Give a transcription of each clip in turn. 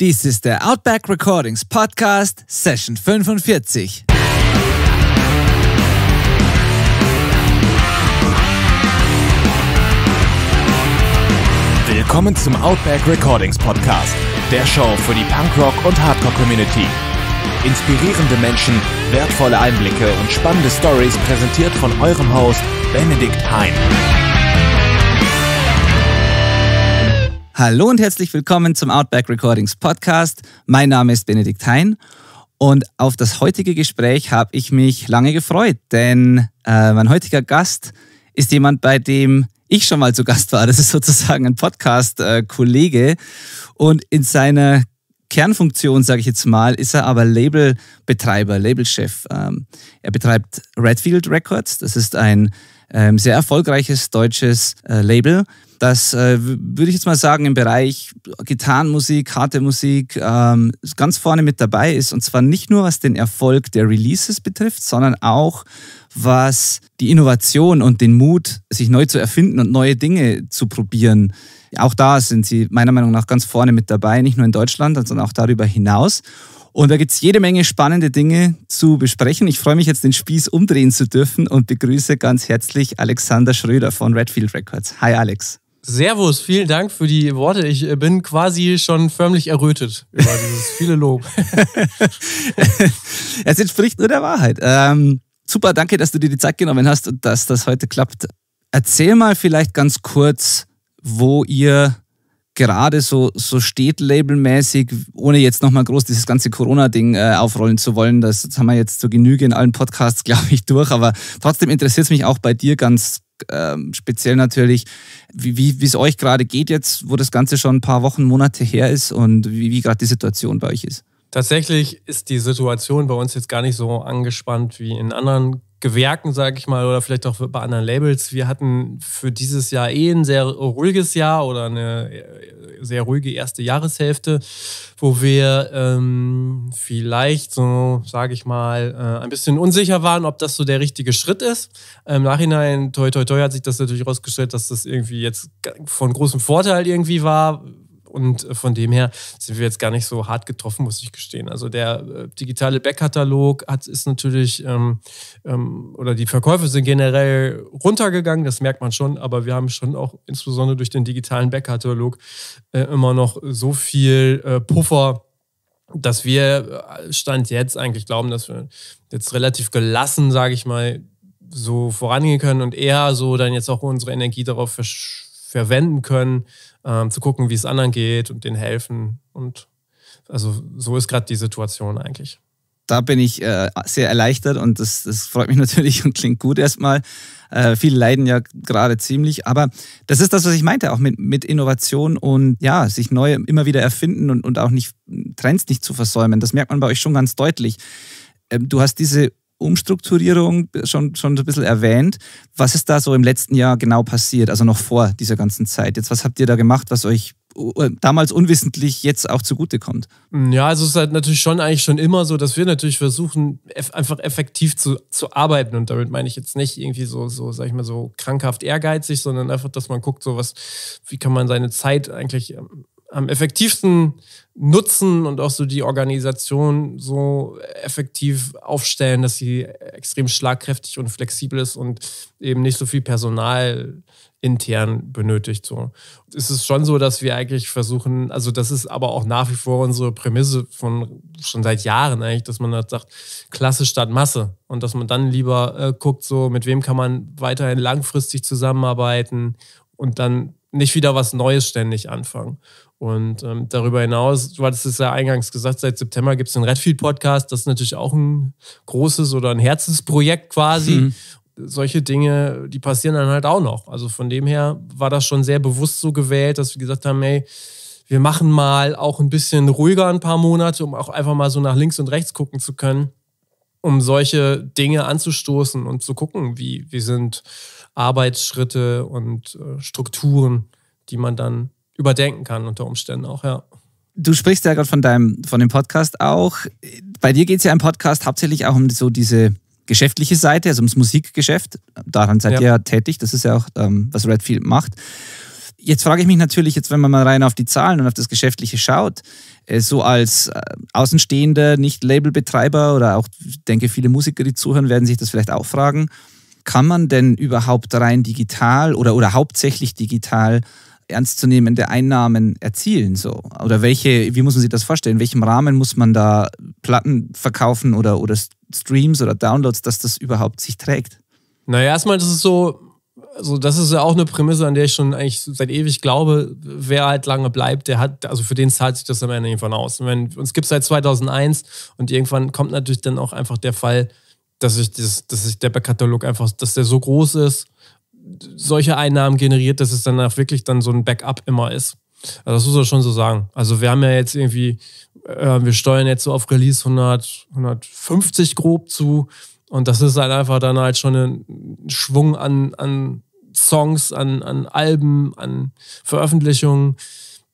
Dies ist der Outback Recordings Podcast Session 45. Willkommen zum Outback Recordings Podcast, der Show für die Punkrock und Hardcore Community. Inspirierende Menschen, wertvolle Einblicke und spannende Stories präsentiert von eurem Host Benedikt Hein. Hallo und herzlich willkommen zum Outback Recordings Podcast. Mein Name ist Benedikt Hein und auf das heutige Gespräch habe ich mich lange gefreut, denn äh, mein heutiger Gast ist jemand, bei dem ich schon mal zu Gast war. Das ist sozusagen ein Podcast-Kollege äh, und in seiner Kernfunktion, sage ich jetzt mal, ist er aber Labelbetreiber, Labelchef. Ähm, er betreibt Redfield Records, das ist ein ähm, sehr erfolgreiches deutsches äh, Label. Das äh, würde ich jetzt mal sagen im Bereich Gitarrenmusik, harte Musik ähm, ganz vorne mit dabei ist. Und zwar nicht nur was den Erfolg der Releases betrifft, sondern auch was die Innovation und den Mut, sich neu zu erfinden und neue Dinge zu probieren. Auch da sind sie meiner Meinung nach ganz vorne mit dabei, nicht nur in Deutschland, sondern auch darüber hinaus. Und da gibt es jede Menge spannende Dinge zu besprechen. Ich freue mich jetzt, den Spieß umdrehen zu dürfen und begrüße ganz herzlich Alexander Schröder von Redfield Records. Hi Alex. Servus, vielen Dank für die Worte. Ich äh, bin quasi schon förmlich errötet über dieses viele Lob. es entspricht nur der Wahrheit. Ähm, super, danke, dass du dir die Zeit genommen hast und dass das heute klappt. Erzähl mal vielleicht ganz kurz, wo ihr gerade so, so steht labelmäßig, ohne jetzt nochmal groß dieses ganze Corona-Ding äh, aufrollen zu wollen. Das, das haben wir jetzt zur Genüge in allen Podcasts, glaube ich, durch. Aber trotzdem interessiert es mich auch bei dir ganz ähm, speziell natürlich, wie es euch gerade geht jetzt, wo das Ganze schon ein paar Wochen, Monate her ist und wie, wie gerade die Situation bei euch ist. Tatsächlich ist die Situation bei uns jetzt gar nicht so angespannt wie in anderen Gewerken, sage ich mal, oder vielleicht auch bei anderen Labels. Wir hatten für dieses Jahr eh ein sehr ruhiges Jahr oder eine äh, sehr ruhige erste Jahreshälfte, wo wir ähm, vielleicht so, sage ich mal, äh, ein bisschen unsicher waren, ob das so der richtige Schritt ist. Im Nachhinein, toi, toi, toi, hat sich das natürlich rausgestellt, dass das irgendwie jetzt von großem Vorteil irgendwie war, und äh, von dem her sind wir jetzt gar nicht so hart getroffen, muss ich gestehen. Also der äh, digitale Backkatalog hat, ist natürlich, ähm, ähm, oder die Verkäufe sind generell runtergegangen, das merkt man schon, aber wir haben schon auch insbesondere durch den digitalen Backkatalog äh, immer noch so viel äh, Puffer dass wir äh, Stand jetzt eigentlich glauben, dass wir jetzt relativ gelassen, sage ich mal, so vorangehen können und eher so dann jetzt auch unsere Energie darauf verwenden können, ähm, zu gucken, wie es anderen geht und denen helfen. Und also so ist gerade die Situation eigentlich. Da bin ich äh, sehr erleichtert und das, das freut mich natürlich und klingt gut erstmal. Äh, viele leiden ja gerade ziemlich, aber das ist das, was ich meinte, auch mit, mit Innovation und ja, sich neu immer wieder erfinden und, und auch nicht Trends nicht zu versäumen. Das merkt man bei euch schon ganz deutlich. Ähm, du hast diese Umstrukturierung schon, schon ein bisschen erwähnt. Was ist da so im letzten Jahr genau passiert, also noch vor dieser ganzen Zeit? Jetzt, was habt ihr da gemacht, was euch äh, damals unwissentlich jetzt auch zugutekommt? Ja, also es ist halt natürlich schon eigentlich schon immer so, dass wir natürlich versuchen, einfach effektiv zu, zu arbeiten. Und damit meine ich jetzt nicht irgendwie so, so, sag ich mal, so krankhaft ehrgeizig, sondern einfach, dass man guckt, so was, wie kann man seine Zeit eigentlich ähm, am effektivsten nutzen und auch so die Organisation so effektiv aufstellen, dass sie extrem schlagkräftig und flexibel ist und eben nicht so viel Personal intern benötigt. So. Es ist schon so, dass wir eigentlich versuchen, also das ist aber auch nach wie vor unsere Prämisse von schon seit Jahren eigentlich, dass man halt sagt, Klasse statt Masse und dass man dann lieber äh, guckt, so mit wem kann man weiterhin langfristig zusammenarbeiten und dann nicht wieder was Neues ständig anfangen. Und ähm, darüber hinaus, du hattest es ja eingangs gesagt, seit September gibt es den Redfield-Podcast. Das ist natürlich auch ein großes oder ein Herzensprojekt quasi. Mhm. Solche Dinge, die passieren dann halt auch noch. Also von dem her war das schon sehr bewusst so gewählt, dass wir gesagt haben, hey, wir machen mal auch ein bisschen ruhiger ein paar Monate, um auch einfach mal so nach links und rechts gucken zu können, um solche Dinge anzustoßen und zu gucken, wie, wie sind Arbeitsschritte und äh, Strukturen, die man dann überdenken kann unter Umständen auch, ja. Du sprichst ja gerade von deinem, von dem Podcast auch. Bei dir geht es ja im Podcast hauptsächlich auch um so diese geschäftliche Seite, also ums Musikgeschäft. Daran seid ja. ihr ja tätig. Das ist ja auch, ähm, was Redfield macht. Jetzt frage ich mich natürlich, jetzt wenn man mal rein auf die Zahlen und auf das Geschäftliche schaut, äh, so als äh, Außenstehender, nicht Labelbetreiber oder auch, denke viele Musiker, die zuhören, werden sich das vielleicht auch fragen, kann man denn überhaupt rein digital oder, oder hauptsächlich digital ernstzunehmende Einnahmen erzielen? So? Oder welche, wie muss man sich das vorstellen? In welchem Rahmen muss man da Platten verkaufen oder, oder Streams oder Downloads, dass das überhaupt sich trägt? Naja, erstmal das ist so, also das ist ja auch eine Prämisse, an der ich schon eigentlich seit ewig glaube, wer halt lange bleibt, der hat, also für den zahlt sich das am Ende irgendwann aus. Und wenn, uns gibt es seit 2001 und irgendwann kommt natürlich dann auch einfach der Fall, dass, sich dass der Katalog einfach, dass der so groß ist, solche Einnahmen generiert, dass es danach wirklich dann so ein Backup immer ist. Also das muss man schon so sagen. Also wir haben ja jetzt irgendwie, äh, wir steuern jetzt so auf Release 100, 150 grob zu und das ist halt einfach dann halt schon ein Schwung an, an Songs, an, an Alben, an Veröffentlichungen.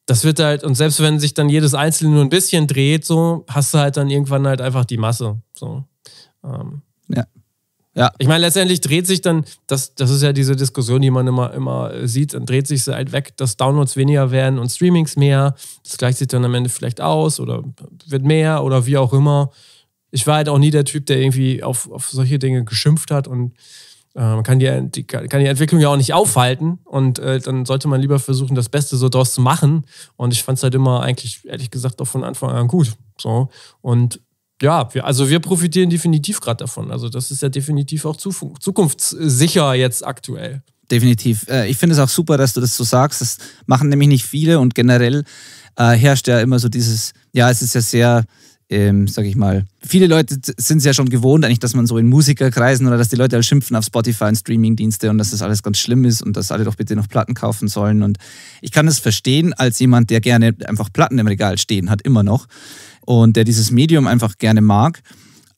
Das wird halt, und selbst wenn sich dann jedes Einzelne nur ein bisschen dreht, so, hast du halt dann irgendwann halt einfach die Masse. So. Ähm. Ja, ja. Ich meine, letztendlich dreht sich dann, das, das ist ja diese Diskussion, die man immer, immer äh, sieht, dann dreht sich halt weg, dass Downloads weniger werden und Streamings mehr. Das gleicht sich dann am Ende vielleicht aus oder wird mehr oder wie auch immer. Ich war halt auch nie der Typ, der irgendwie auf, auf solche Dinge geschimpft hat und äh, man kann die, die, kann die Entwicklung ja auch nicht aufhalten und äh, dann sollte man lieber versuchen, das Beste so draus zu machen. Und ich fand es halt immer eigentlich, ehrlich gesagt, auch von Anfang an gut. So. Und ja, wir, also wir profitieren definitiv gerade davon. Also das ist ja definitiv auch zukunftssicher jetzt aktuell. Definitiv. Äh, ich finde es auch super, dass du das so sagst. Das machen nämlich nicht viele und generell äh, herrscht ja immer so dieses, ja, es ist ja sehr, ähm, sag ich mal, viele Leute sind es ja schon gewohnt, eigentlich, dass man so in Musikerkreisen oder dass die Leute halt schimpfen auf Spotify und Streamingdienste und dass das alles ganz schlimm ist und dass alle doch bitte noch Platten kaufen sollen. Und ich kann das verstehen als jemand, der gerne einfach Platten im Regal stehen hat, immer noch und der dieses Medium einfach gerne mag.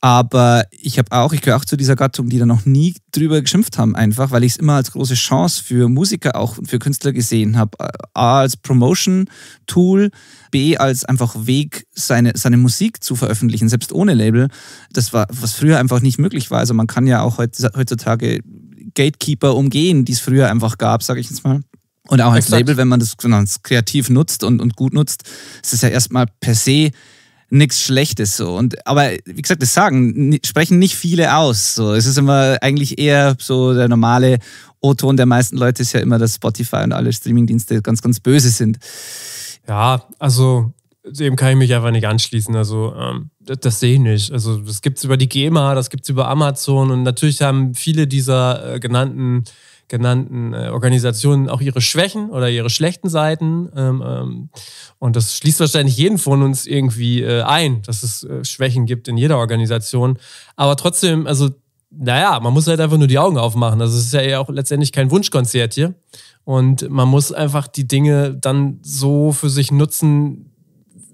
Aber ich habe auch, ich gehöre auch zu dieser Gattung, die da noch nie drüber geschimpft haben, einfach, weil ich es immer als große Chance für Musiker auch und für Künstler gesehen habe. A als Promotion-Tool, B als einfach Weg, seine, seine Musik zu veröffentlichen, selbst ohne Label. Das war, was früher einfach nicht möglich war. Also man kann ja auch heutzutage Gatekeeper umgehen, die es früher einfach gab, sage ich jetzt mal. Und auch als Label, wenn man das, wenn man das kreativ nutzt und, und gut nutzt, ist es ja erstmal per se nichts Schlechtes so. Und aber wie gesagt, das sagen, sprechen nicht viele aus. So, es ist immer eigentlich eher so der normale O-Ton der meisten Leute ist ja immer, dass Spotify und alle Streamingdienste ganz, ganz böse sind. Ja, also dem kann ich mich einfach nicht anschließen. Also ähm, das, sehe ich nicht. Also das gibt es über die GEMA, das gibt es über Amazon und natürlich haben viele dieser äh, genannten genannten äh, Organisationen auch ihre Schwächen oder ihre schlechten Seiten. Ähm, ähm, und das schließt wahrscheinlich jeden von uns irgendwie äh, ein, dass es äh, Schwächen gibt in jeder Organisation. Aber trotzdem, also naja, man muss halt einfach nur die Augen aufmachen. Also es ist ja, ja auch letztendlich kein Wunschkonzert hier. Und man muss einfach die Dinge dann so für sich nutzen,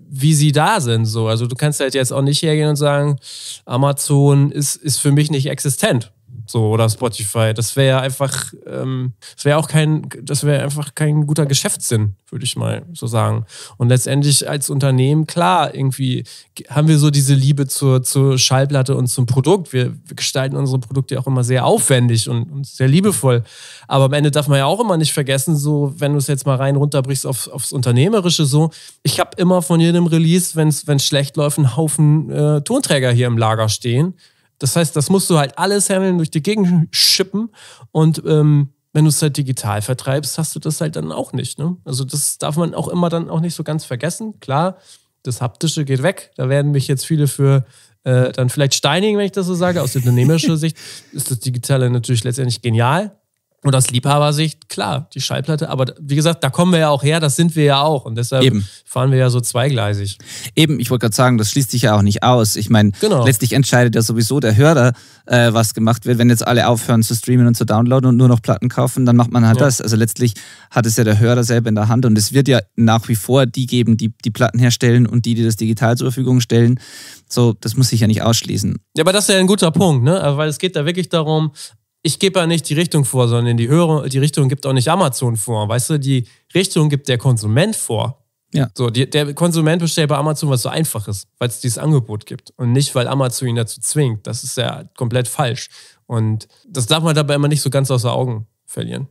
wie sie da sind. So. Also du kannst halt jetzt auch nicht hergehen und sagen, Amazon ist, ist für mich nicht existent so oder Spotify. Das wäre einfach, ähm, das wäre auch kein, das wäre einfach kein guter Geschäftssinn, würde ich mal so sagen. Und letztendlich als Unternehmen, klar, irgendwie haben wir so diese Liebe zur, zur Schallplatte und zum Produkt. Wir, wir gestalten unsere Produkte auch immer sehr aufwendig und, und, sehr liebevoll. Aber am Ende darf man ja auch immer nicht vergessen, so wenn du es jetzt mal rein runterbrichst auf, aufs Unternehmerische, so ich habe immer von jedem Release, wenn es schlecht läuft, einen Haufen äh, Tonträger hier im Lager stehen das heißt, das musst du halt alles handeln, durch die Gegend schippen und ähm, wenn du es halt digital vertreibst, hast du das halt dann auch nicht. Ne? Also das darf man auch immer dann auch nicht so ganz vergessen. Klar, das Haptische geht weg. Da werden mich jetzt viele für äh, dann vielleicht steinigen, wenn ich das so sage. Aus unternehmerischer Sicht ist das Digitale natürlich letztendlich genial. Und aus Liebhabersicht, klar, die Schallplatte. Aber wie gesagt, da kommen wir ja auch her, das sind wir ja auch. Und deshalb Eben. fahren wir ja so zweigleisig. Eben, ich wollte gerade sagen, das schließt sich ja auch nicht aus. Ich meine, genau. letztlich entscheidet ja sowieso der Hörer, äh, was gemacht wird. Wenn jetzt alle aufhören zu streamen und zu downloaden und nur noch Platten kaufen, dann macht man halt ja. das. Also letztlich hat es ja der Hörer selber in der Hand. Und es wird ja nach wie vor die geben, die die Platten herstellen und die, die das digital zur Verfügung stellen. So, das muss sich ja nicht ausschließen. Ja, aber das ist ja ein guter Punkt, ne? Also, weil es geht da wirklich darum, ich gebe ja nicht die Richtung vor, sondern die, Hörer, die Richtung gibt auch nicht Amazon vor. Weißt du, die Richtung gibt der Konsument vor. Ja. So, die, der Konsument bestellt bei Amazon was so einfaches, weil es dieses Angebot gibt und nicht, weil Amazon ihn dazu zwingt. Das ist ja komplett falsch. Und das darf man dabei immer nicht so ganz außer Augen verlieren.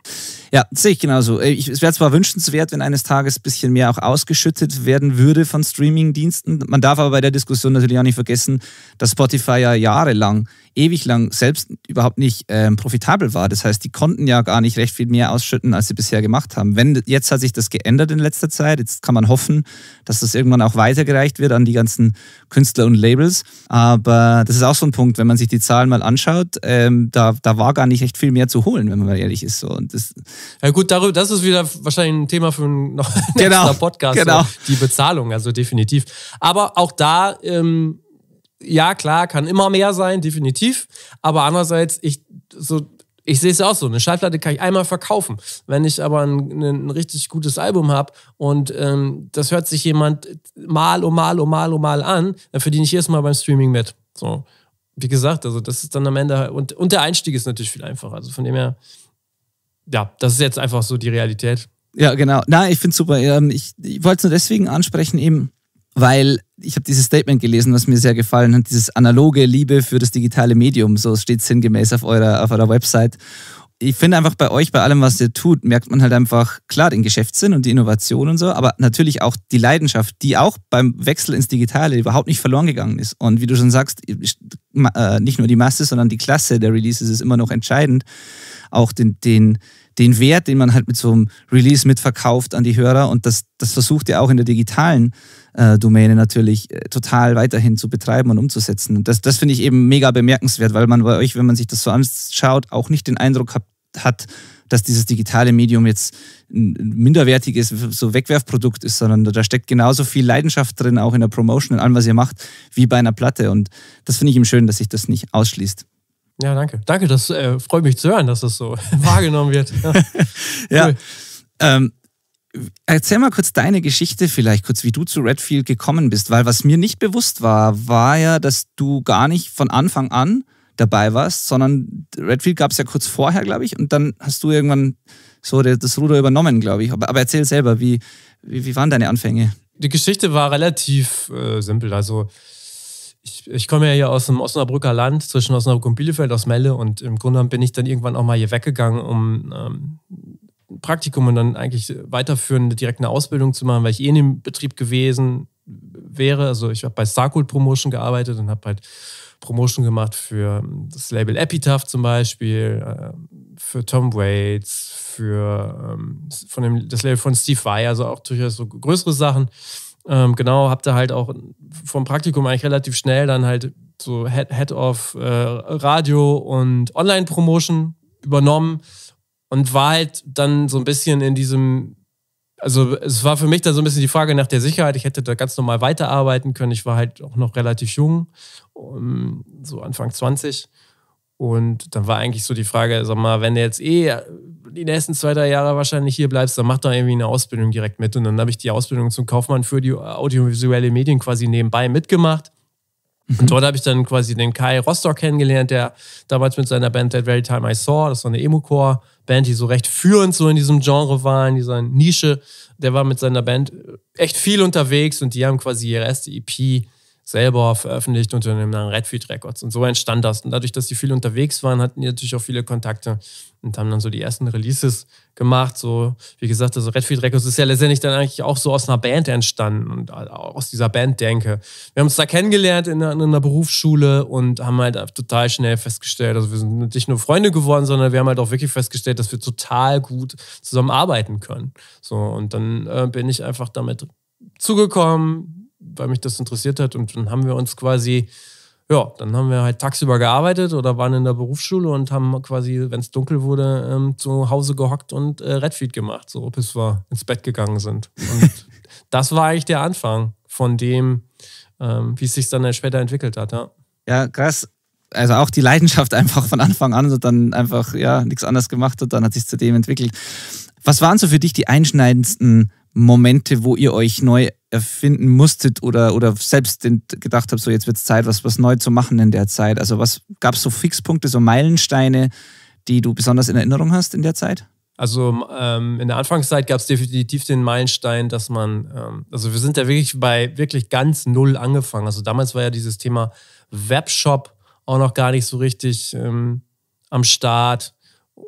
Ja, sehe ich genauso. Äh, ich, es wäre zwar wünschenswert, wenn eines Tages ein bisschen mehr auch ausgeschüttet werden würde von Streaming-Diensten. Man darf aber bei der Diskussion natürlich auch nicht vergessen, dass Spotify ja jahrelang, ewig lang selbst überhaupt nicht ähm, profitabel war. Das heißt, die konnten ja gar nicht recht viel mehr ausschütten, als sie bisher gemacht haben. Wenn, jetzt hat sich das geändert in letzter Zeit. Jetzt kann man hoffen, dass das irgendwann auch weitergereicht wird an die ganzen Künstler und Labels. Aber das ist auch so ein Punkt, wenn man sich die Zahlen mal anschaut, ähm, da, da war gar nicht recht viel mehr zu holen, wenn man mal ehrlich ist ist. So. Und das, ja gut, darüber, das ist wieder wahrscheinlich ein Thema für einen noch einen genau, Podcast. Genau. So, die Bezahlung, also definitiv. Aber auch da, ähm, ja klar, kann immer mehr sein, definitiv. Aber andererseits, ich so ich sehe es auch so, eine Schallplatte kann ich einmal verkaufen. Wenn ich aber ein, ne, ein richtig gutes Album habe und ähm, das hört sich jemand mal und mal und mal und mal an, dann verdiene ich jedes Mal beim Streaming mit. So, wie gesagt, also das ist dann am Ende halt, und, und der Einstieg ist natürlich viel einfacher. Also von dem her, ja, das ist jetzt einfach so die Realität. Ja, genau. Nein, ich finde es super. Ähm, ich, ich wollte es nur deswegen ansprechen, eben, weil ich habe dieses Statement gelesen, was mir sehr gefallen hat, dieses analoge Liebe für das digitale Medium, so steht es sinngemäß auf eurer, auf eurer Website ich finde einfach bei euch, bei allem, was ihr tut, merkt man halt einfach klar den Geschäftssinn und die Innovation und so, aber natürlich auch die Leidenschaft, die auch beim Wechsel ins Digitale überhaupt nicht verloren gegangen ist. Und wie du schon sagst, äh, nicht nur die Masse, sondern die Klasse der Releases ist immer noch entscheidend. Auch den, den, den Wert, den man halt mit so einem Release mitverkauft an die Hörer. Und das, das versucht ihr auch in der digitalen äh, Domäne natürlich äh, total weiterhin zu betreiben und umzusetzen. Das, das finde ich eben mega bemerkenswert, weil man bei euch, wenn man sich das so anschaut, auch nicht den Eindruck hat, hat, dass dieses digitale Medium jetzt ein minderwertiges so Wegwerfprodukt ist, sondern da steckt genauso viel Leidenschaft drin, auch in der Promotion, in allem, was ihr macht, wie bei einer Platte. Und das finde ich ihm schön, dass sich das nicht ausschließt. Ja, danke. Danke, das äh, freut mich zu hören, dass das so wahrgenommen wird. Ja. ja. Ähm, erzähl mal kurz deine Geschichte, vielleicht kurz, wie du zu Redfield gekommen bist, weil was mir nicht bewusst war, war ja, dass du gar nicht von Anfang an dabei warst, sondern Redfield gab es ja kurz vorher, glaube ich, und dann hast du irgendwann so das Ruder übernommen, glaube ich. Aber, erzähl selber, wie, wie, wie, waren deine Anfänge? Die Geschichte war relativ äh, simpel. Also ich, ich komme ja hier aus dem Osnabrücker Land, zwischen Osnabrück und Bielefeld, aus Melle und im Grunde bin ich dann irgendwann auch mal hier weggegangen, um ähm, ein Praktikum und dann eigentlich weiterführend direkt eine Ausbildung zu machen, weil ich eh in dem Betrieb gewesen wäre. Also ich habe bei Starcool Promotion gearbeitet und habe halt Promotion gemacht für das Label Epitaph zum Beispiel, äh, für Tom Waits, für ähm, von dem, das Label von Steve Vai, also auch durchaus so größere Sachen. Ähm, genau, hab da halt auch vom Praktikum eigentlich relativ schnell dann halt so Head, Head of äh, Radio und Online-Promotion übernommen und war halt dann so ein bisschen in diesem also es war für mich dann so ein bisschen die Frage nach der Sicherheit. Ich hätte da ganz normal weiterarbeiten können. Ich war halt auch noch relativ jung, so Anfang 20. Und dann war eigentlich so die Frage, sag mal, wenn du jetzt eh die nächsten zwei, drei Jahre wahrscheinlich hier bleibst, dann mach doch irgendwie eine Ausbildung direkt mit. Und dann habe ich die Ausbildung zum Kaufmann für die audiovisuelle Medien quasi nebenbei mitgemacht. Mhm. Und dort habe ich dann quasi den Kai Rostock kennengelernt, der damals mit seiner Band That Very Time I Saw, das war eine Emo-Core, Band, die so recht führend so in diesem Genre war, in dieser Nische. Der war mit seiner Band äh, echt viel unterwegs und die haben quasi ihre erste EP selber veröffentlicht unter dem Namen Redfield Records. Und so entstand das. Und dadurch, dass sie viel unterwegs waren, hatten die natürlich auch viele Kontakte und haben dann so die ersten Releases gemacht. So, wie gesagt, also Redfield Records ist ja letztendlich dann eigentlich auch so aus einer Band entstanden und aus dieser Band denke. Wir haben uns da kennengelernt in einer, in einer Berufsschule und haben halt total schnell festgestellt, also wir sind nicht nur Freunde geworden, sondern wir haben halt auch wirklich festgestellt, dass wir total gut zusammenarbeiten können. So, und dann äh, bin ich einfach damit zugekommen, weil mich das interessiert hat und dann haben wir uns quasi ja, dann haben wir halt tagsüber gearbeitet oder waren in der Berufsschule und haben quasi, wenn es dunkel wurde, ähm, zu Hause gehockt und äh, Redfeed gemacht, so bis wir ins Bett gegangen sind. Und das war eigentlich der Anfang von dem, ähm, wie es sich dann halt später entwickelt hat. Ja. ja, krass. Also auch die Leidenschaft einfach von Anfang an und also dann einfach ja nichts anderes gemacht und dann hat sich zu dem entwickelt. Was waren so für dich die einschneidendsten Momente, wo ihr euch neu erfinden musstet oder, oder selbst gedacht habt, so jetzt wird es Zeit, was, was neu zu machen in der Zeit? Also was gab es so Fixpunkte, so Meilensteine, die du besonders in Erinnerung hast in der Zeit? Also ähm, in der Anfangszeit gab es definitiv den Meilenstein, dass man, ähm, also wir sind ja wirklich bei wirklich ganz null angefangen. Also damals war ja dieses Thema Webshop auch noch gar nicht so richtig ähm, am Start.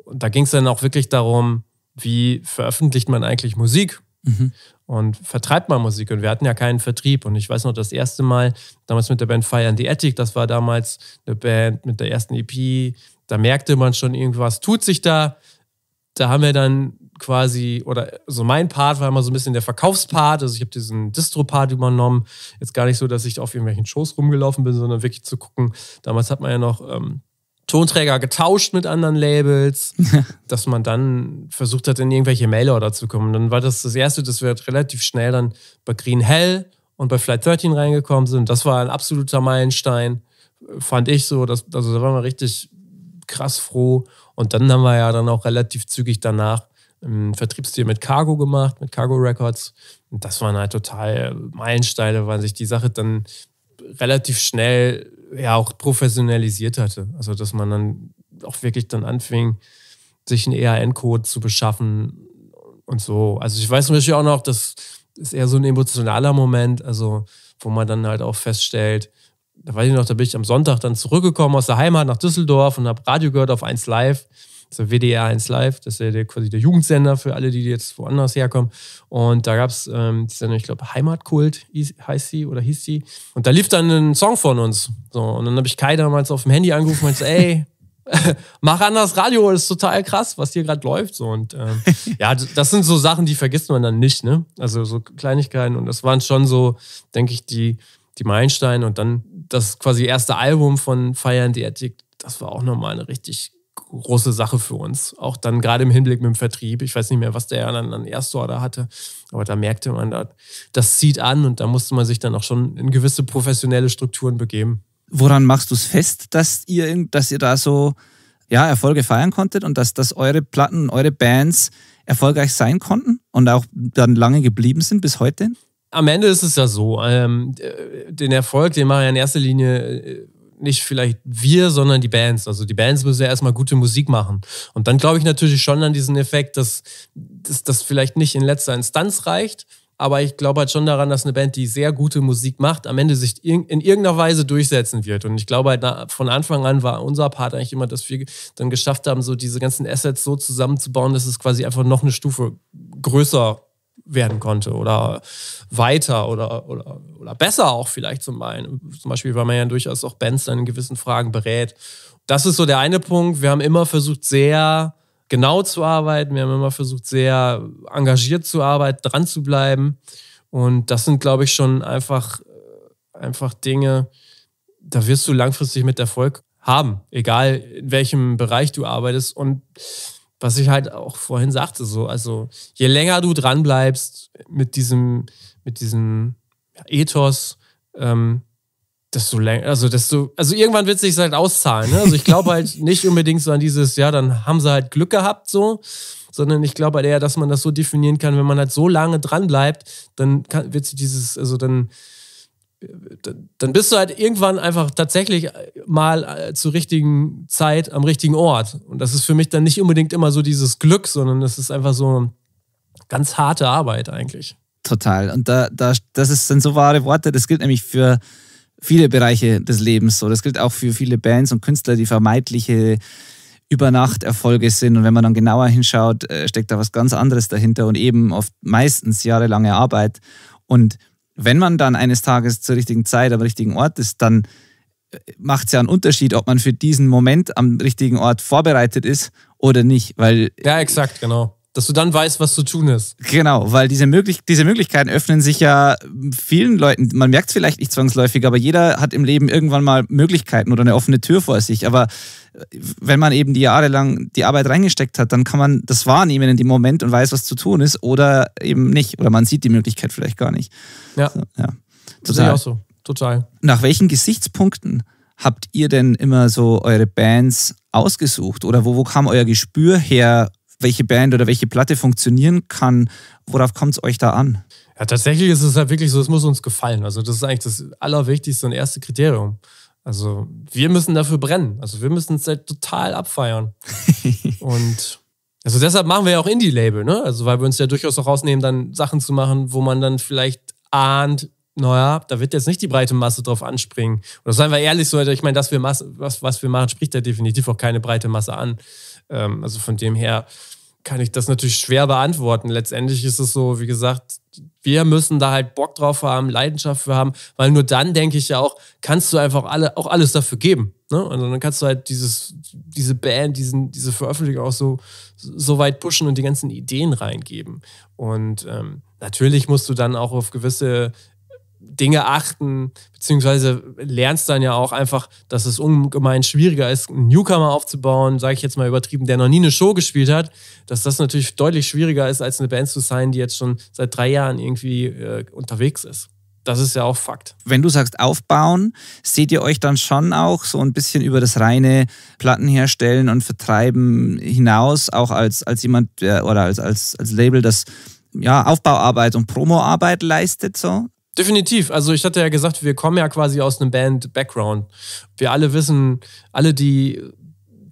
Und da ging es dann auch wirklich darum, wie veröffentlicht man eigentlich Musik? Mhm. Und vertreibt mal Musik. Und wir hatten ja keinen Vertrieb. Und ich weiß noch, das erste Mal, damals mit der Band Fire and the Attic, das war damals eine Band mit der ersten EP. Da merkte man schon irgendwas, tut sich da. Da haben wir dann quasi, oder so mein Part war immer so ein bisschen der Verkaufspart. Also ich habe diesen Distro-Part übernommen. Jetzt gar nicht so, dass ich auf irgendwelchen Shows rumgelaufen bin, sondern wirklich zu gucken. Damals hat man ja noch ähm, Tonträger getauscht mit anderen Labels, dass man dann versucht hat, in irgendwelche Mailorder zu kommen. Dann war das das Erste, dass wir relativ schnell dann bei Green Hell und bei Flight 13 reingekommen sind. Das war ein absoluter Meilenstein, fand ich so. Dass, also da waren wir richtig krass froh. Und dann haben wir ja dann auch relativ zügig danach einen Vertriebsdeal mit Cargo gemacht, mit Cargo Records. Und das waren halt total Meilensteine, weil sich die Sache dann relativ schnell ja auch professionalisiert hatte. Also dass man dann auch wirklich dann anfing, sich einen ERN-Code zu beschaffen und so. Also ich weiß natürlich auch noch, das ist eher so ein emotionaler Moment, also wo man dann halt auch feststellt, da weiß ich noch, da bin ich am Sonntag dann zurückgekommen aus der Heimat nach Düsseldorf und habe Radio gehört auf 1 Live das ist WDR 1 Live, das ist ja der, quasi der Jugendsender für alle, die jetzt woanders herkommen. Und da gab es ähm, die Sendung, ich glaube, Heimatkult heißt sie oder hieß sie. Und da lief dann ein Song von uns. So, und dann habe ich Kai damals auf dem Handy angerufen und gesagt, ey, mach anders Radio, das ist total krass, was hier gerade läuft. So. Und ähm, ja, das sind so Sachen, die vergisst man dann nicht, ne? Also so Kleinigkeiten. Und das waren schon so, denke ich, die, die Meilensteine und dann das quasi erste Album von Feiern die Attic, das war auch nochmal eine richtig große Sache für uns. Auch dann gerade im Hinblick mit dem Vertrieb. Ich weiß nicht mehr, was der dann an Erstorder hatte, aber da merkte man, das zieht an und da musste man sich dann auch schon in gewisse professionelle Strukturen begeben. Woran machst du es fest, dass ihr, dass ihr da so ja, Erfolge feiern konntet und dass, dass eure Platten, eure Bands erfolgreich sein konnten und auch dann lange geblieben sind bis heute? Am Ende ist es ja so, ähm, den Erfolg, den mache ich in erster Linie äh, nicht vielleicht wir, sondern die Bands. Also die Bands müssen ja erstmal gute Musik machen. Und dann glaube ich natürlich schon an diesen Effekt, dass, dass das vielleicht nicht in letzter Instanz reicht. Aber ich glaube halt schon daran, dass eine Band, die sehr gute Musik macht, am Ende sich in irgendeiner Weise durchsetzen wird. Und ich glaube halt, von Anfang an war unser Part eigentlich immer, dass wir dann geschafft haben, so diese ganzen Assets so zusammenzubauen, dass es quasi einfach noch eine Stufe größer werden konnte oder weiter oder, oder, oder besser auch vielleicht zum einen. Zum Beispiel, weil man ja durchaus auch Bands dann in gewissen Fragen berät. Das ist so der eine Punkt. Wir haben immer versucht, sehr genau zu arbeiten. Wir haben immer versucht, sehr engagiert zu arbeiten, dran zu bleiben. Und das sind, glaube ich, schon einfach, äh, einfach Dinge, da wirst du langfristig mit Erfolg haben, egal in welchem Bereich du arbeitest. Und was ich halt auch vorhin sagte, so, also je länger du dranbleibst mit diesem, mit diesem Ethos, ähm, desto länger, also desto, also irgendwann wird sich halt auszahlen. Ne? Also ich glaube halt nicht unbedingt so an dieses, ja, dann haben sie halt Glück gehabt, so, sondern ich glaube halt eher, dass man das so definieren kann, wenn man halt so lange dranbleibt, dann kann, wird sich dieses, also dann dann bist du halt irgendwann einfach tatsächlich äh, mal äh, zur richtigen Zeit am richtigen Ort. Und das ist für mich dann nicht unbedingt immer so dieses Glück, sondern das ist einfach so ganz harte Arbeit eigentlich. Total. Und da, da, das sind so wahre Worte. Das gilt nämlich für viele Bereiche des Lebens so. Das gilt auch für viele Bands und Künstler, die vermeintliche Übernachterfolge sind. Und wenn man dann genauer hinschaut, äh, steckt da was ganz anderes dahinter und eben oft meistens jahrelange Arbeit. Und wenn man dann eines Tages zur richtigen Zeit am richtigen Ort ist, dann äh, macht es ja einen Unterschied, ob man für diesen Moment am richtigen Ort vorbereitet ist oder nicht. Weil ja, exakt, genau dass du dann weißt, was zu tun ist. Genau, weil diese, möglich diese Möglichkeiten öffnen sich ja vielen Leuten. Man merkt es vielleicht nicht zwangsläufig, aber jeder hat im Leben irgendwann mal Möglichkeiten oder eine offene Tür vor sich. Aber äh, wenn man eben die Jahre lang die Arbeit reingesteckt hat, dann kann man das wahrnehmen in dem Moment und weiß, was zu tun ist oder eben nicht. Oder man sieht die Möglichkeit vielleicht gar nicht. Ja. So, ja. Total. auch so. Total. Nach welchen Gesichtspunkten habt ihr denn immer so eure Bands ausgesucht? Oder wo, wo kam euer Gespür her, welche Band oder welche Platte funktionieren kann. Worauf kommt es euch da an? Ja, tatsächlich ist es halt wirklich so, es muss uns gefallen. Also das ist eigentlich das allerwichtigste und erste Kriterium. Also wir müssen dafür brennen. Also wir müssen es halt total abfeiern. und also deshalb machen wir ja auch Indie-Label, ne? Also weil wir uns ja durchaus auch rausnehmen, dann Sachen zu machen, wo man dann vielleicht ahnt, naja, da wird jetzt nicht die breite Masse drauf anspringen. Oder seien wir ehrlich, so, ich meine, das was wir machen, spricht ja definitiv auch keine breite Masse an. Ähm, also von dem her kann ich das natürlich schwer beantworten. Letztendlich ist es so, wie gesagt, wir müssen da halt Bock drauf haben, Leidenschaft für haben, weil nur dann, denke ich ja auch, kannst du einfach alle, auch alles dafür geben. Ne? Und dann kannst du halt dieses, diese Band, diesen, diese Veröffentlichung auch so, so weit pushen und die ganzen Ideen reingeben. Und ähm, natürlich musst du dann auch auf gewisse Dinge achten, beziehungsweise lernst dann ja auch einfach, dass es ungemein schwieriger ist, einen Newcomer aufzubauen, sage ich jetzt mal übertrieben, der noch nie eine Show gespielt hat, dass das natürlich deutlich schwieriger ist, als eine Band zu sein, die jetzt schon seit drei Jahren irgendwie äh, unterwegs ist. Das ist ja auch Fakt. Wenn du sagst aufbauen, seht ihr euch dann schon auch so ein bisschen über das reine Plattenherstellen und Vertreiben hinaus, auch als, als jemand der, oder als, als, als Label, das ja, Aufbauarbeit und Promoarbeit leistet so? Definitiv. Also ich hatte ja gesagt, wir kommen ja quasi aus einem Band-Background. Wir alle wissen, alle, die,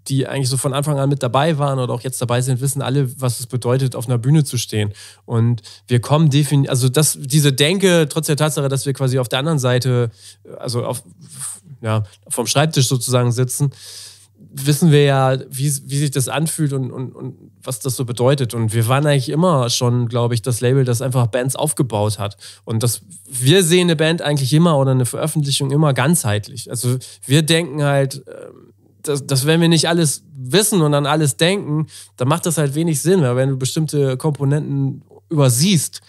die eigentlich so von Anfang an mit dabei waren oder auch jetzt dabei sind, wissen alle, was es bedeutet, auf einer Bühne zu stehen. Und wir kommen definitiv, also das, diese Denke, trotz der Tatsache, dass wir quasi auf der anderen Seite, also auf, ja, vom Schreibtisch sozusagen sitzen, wissen wir ja, wie, wie sich das anfühlt und, und, und was das so bedeutet. Und wir waren eigentlich immer schon, glaube ich, das Label, das einfach Bands aufgebaut hat. Und das, wir sehen eine Band eigentlich immer oder eine Veröffentlichung immer ganzheitlich. Also wir denken halt, ähm, dass, dass wenn wir nicht alles wissen und an alles denken, dann macht das halt wenig Sinn, weil wenn du bestimmte Komponenten übersiehst,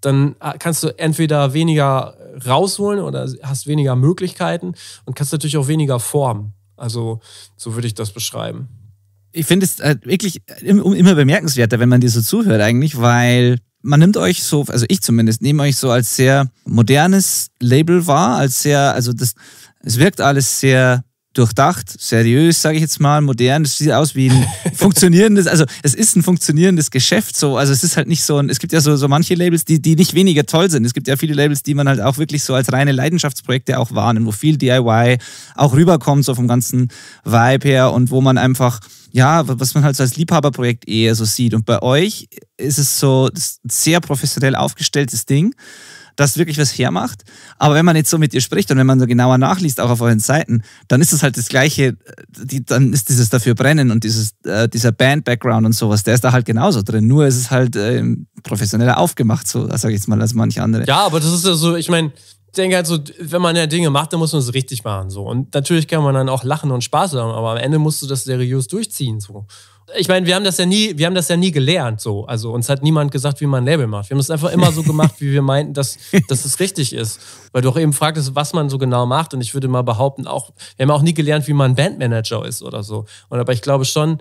dann äh, kannst du entweder weniger rausholen oder hast weniger Möglichkeiten und kannst natürlich auch weniger formen. Also so würde ich das beschreiben. Ich finde es äh, wirklich äh, immer bemerkenswerter, wenn man dir so zuhört eigentlich, weil man nimmt euch so, also ich zumindest, nehme euch so als sehr modernes Label wahr, als sehr, also das, es wirkt alles sehr durchdacht, seriös, sage ich jetzt mal, modern. Es sieht aus wie ein funktionierendes, also es ist ein funktionierendes Geschäft so. Also es ist halt nicht so ein, es gibt ja so, so manche Labels, die, die nicht weniger toll sind. Es gibt ja viele Labels, die man halt auch wirklich so als reine Leidenschaftsprojekte auch wahrnimmt, wo viel DIY auch rüberkommt, so vom ganzen Vibe her und wo man einfach, ja, was man halt so als Liebhaberprojekt eher so sieht. Und bei euch ist es so ein sehr professionell aufgestelltes Ding das wirklich was hermacht. Aber wenn man jetzt so mit ihr spricht und wenn man so genauer nachliest, auch auf euren Seiten, dann ist das halt das Gleiche, äh, die, dann ist dieses dafür brennen und dieses, äh, dieser Band-Background und sowas, der ist da halt genauso drin. Nur ist es halt äh, professioneller aufgemacht, so sage ich jetzt mal, als manche andere. Ja, aber das ist ja so, ich meine, ich denke halt so, wenn man ja Dinge macht, dann muss man es richtig machen. So. Und natürlich kann man dann auch lachen und Spaß haben, aber am Ende musst du das seriös durchziehen. So ich meine, wir haben das ja nie, wir haben das ja nie gelernt so. Also uns hat niemand gesagt, wie man ein Label macht. Wir haben es einfach immer so gemacht, wie wir meinten, dass, dass es richtig ist. Weil du auch eben fragtest, was man so genau macht. Und ich würde mal behaupten, auch, wir haben auch nie gelernt, wie man Bandmanager ist oder so. Und aber ich glaube schon,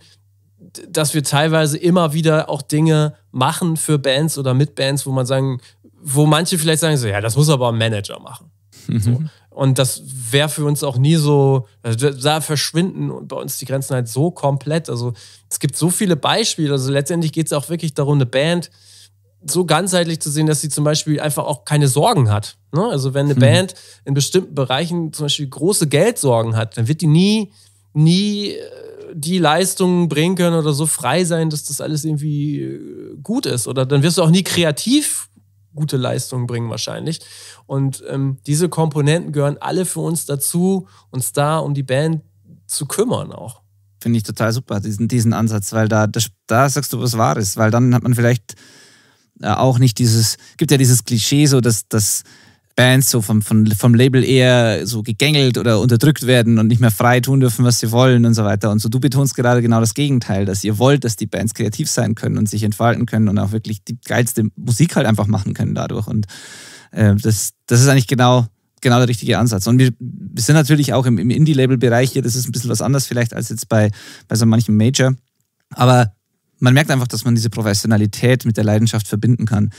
dass wir teilweise immer wieder auch Dinge machen für Bands oder mit Bands, wo man sagen, wo manche vielleicht sagen so, ja, das muss aber ein Manager machen. Mhm. So. Und das wäre für uns auch nie so, also da verschwinden bei uns die Grenzen halt so komplett. Also es gibt so viele Beispiele. Also letztendlich geht es auch wirklich darum, eine Band so ganzheitlich zu sehen, dass sie zum Beispiel einfach auch keine Sorgen hat. Ne? Also wenn eine hm. Band in bestimmten Bereichen zum Beispiel große Geldsorgen hat, dann wird die nie, nie äh, die Leistungen bringen können oder so frei sein, dass das alles irgendwie äh, gut ist. Oder dann wirst du auch nie kreativ gute Leistungen bringen wahrscheinlich. Und ähm, diese Komponenten gehören alle für uns dazu, uns da um die Band zu kümmern auch. Finde ich total super, diesen, diesen Ansatz, weil da, das, da sagst du was Wahres, weil dann hat man vielleicht äh, auch nicht dieses, gibt ja dieses Klischee so, dass, dass Bands so vom, vom, vom Label eher so gegängelt oder unterdrückt werden und nicht mehr frei tun dürfen, was sie wollen und so weiter. Und so du betonst gerade genau das Gegenteil, dass ihr wollt, dass die Bands kreativ sein können und sich entfalten können und auch wirklich die geilste Musik halt einfach machen können dadurch. Und äh, das, das ist eigentlich genau genau der richtige Ansatz. Und wir, wir sind natürlich auch im, im Indie-Label-Bereich hier, das ist ein bisschen was anders vielleicht als jetzt bei, bei so manchem Major. Aber man merkt einfach, dass man diese Professionalität mit der Leidenschaft verbinden kann.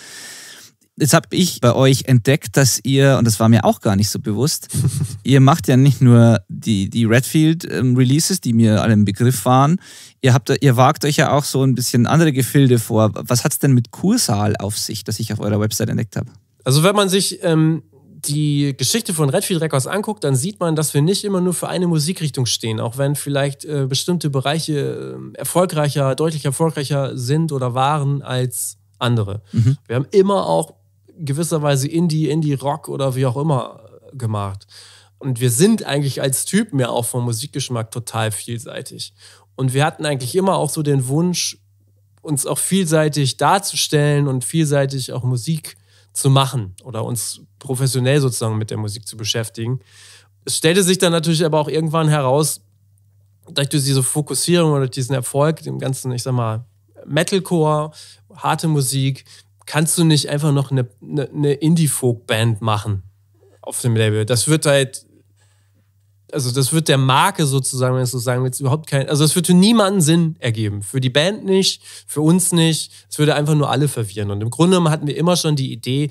Jetzt habe ich bei euch entdeckt, dass ihr, und das war mir auch gar nicht so bewusst, ihr macht ja nicht nur die, die Redfield-Releases, ähm, die mir alle im Begriff waren, ihr, habt, ihr wagt euch ja auch so ein bisschen andere Gefilde vor. Was hat es denn mit Kursal auf sich, das ich auf eurer Website entdeckt habe? Also wenn man sich ähm, die Geschichte von Redfield Records anguckt, dann sieht man, dass wir nicht immer nur für eine Musikrichtung stehen, auch wenn vielleicht äh, bestimmte Bereiche äh, erfolgreicher, deutlich erfolgreicher sind oder waren als andere. Mhm. Wir haben immer auch gewisser Weise Indie, Indie-Rock oder wie auch immer äh, gemacht. Und wir sind eigentlich als Typen ja auch vom Musikgeschmack total vielseitig. Und wir hatten eigentlich immer auch so den Wunsch, uns auch vielseitig darzustellen und vielseitig auch Musik zu machen oder uns professionell sozusagen mit der Musik zu beschäftigen. Es stellte sich dann natürlich aber auch irgendwann heraus, durch diese Fokussierung oder diesen Erfolg, dem ganzen, ich sag mal, Metalcore, harte Musik, kannst du nicht einfach noch eine, eine, eine Indie-Folk-Band machen auf dem Label? Das wird halt, also das wird der Marke sozusagen, wenn es so sagen willst, überhaupt kein, also es würde für niemanden Sinn ergeben. Für die Band nicht, für uns nicht. Es würde einfach nur alle verwirren. Und im Grunde genommen hatten wir immer schon die Idee,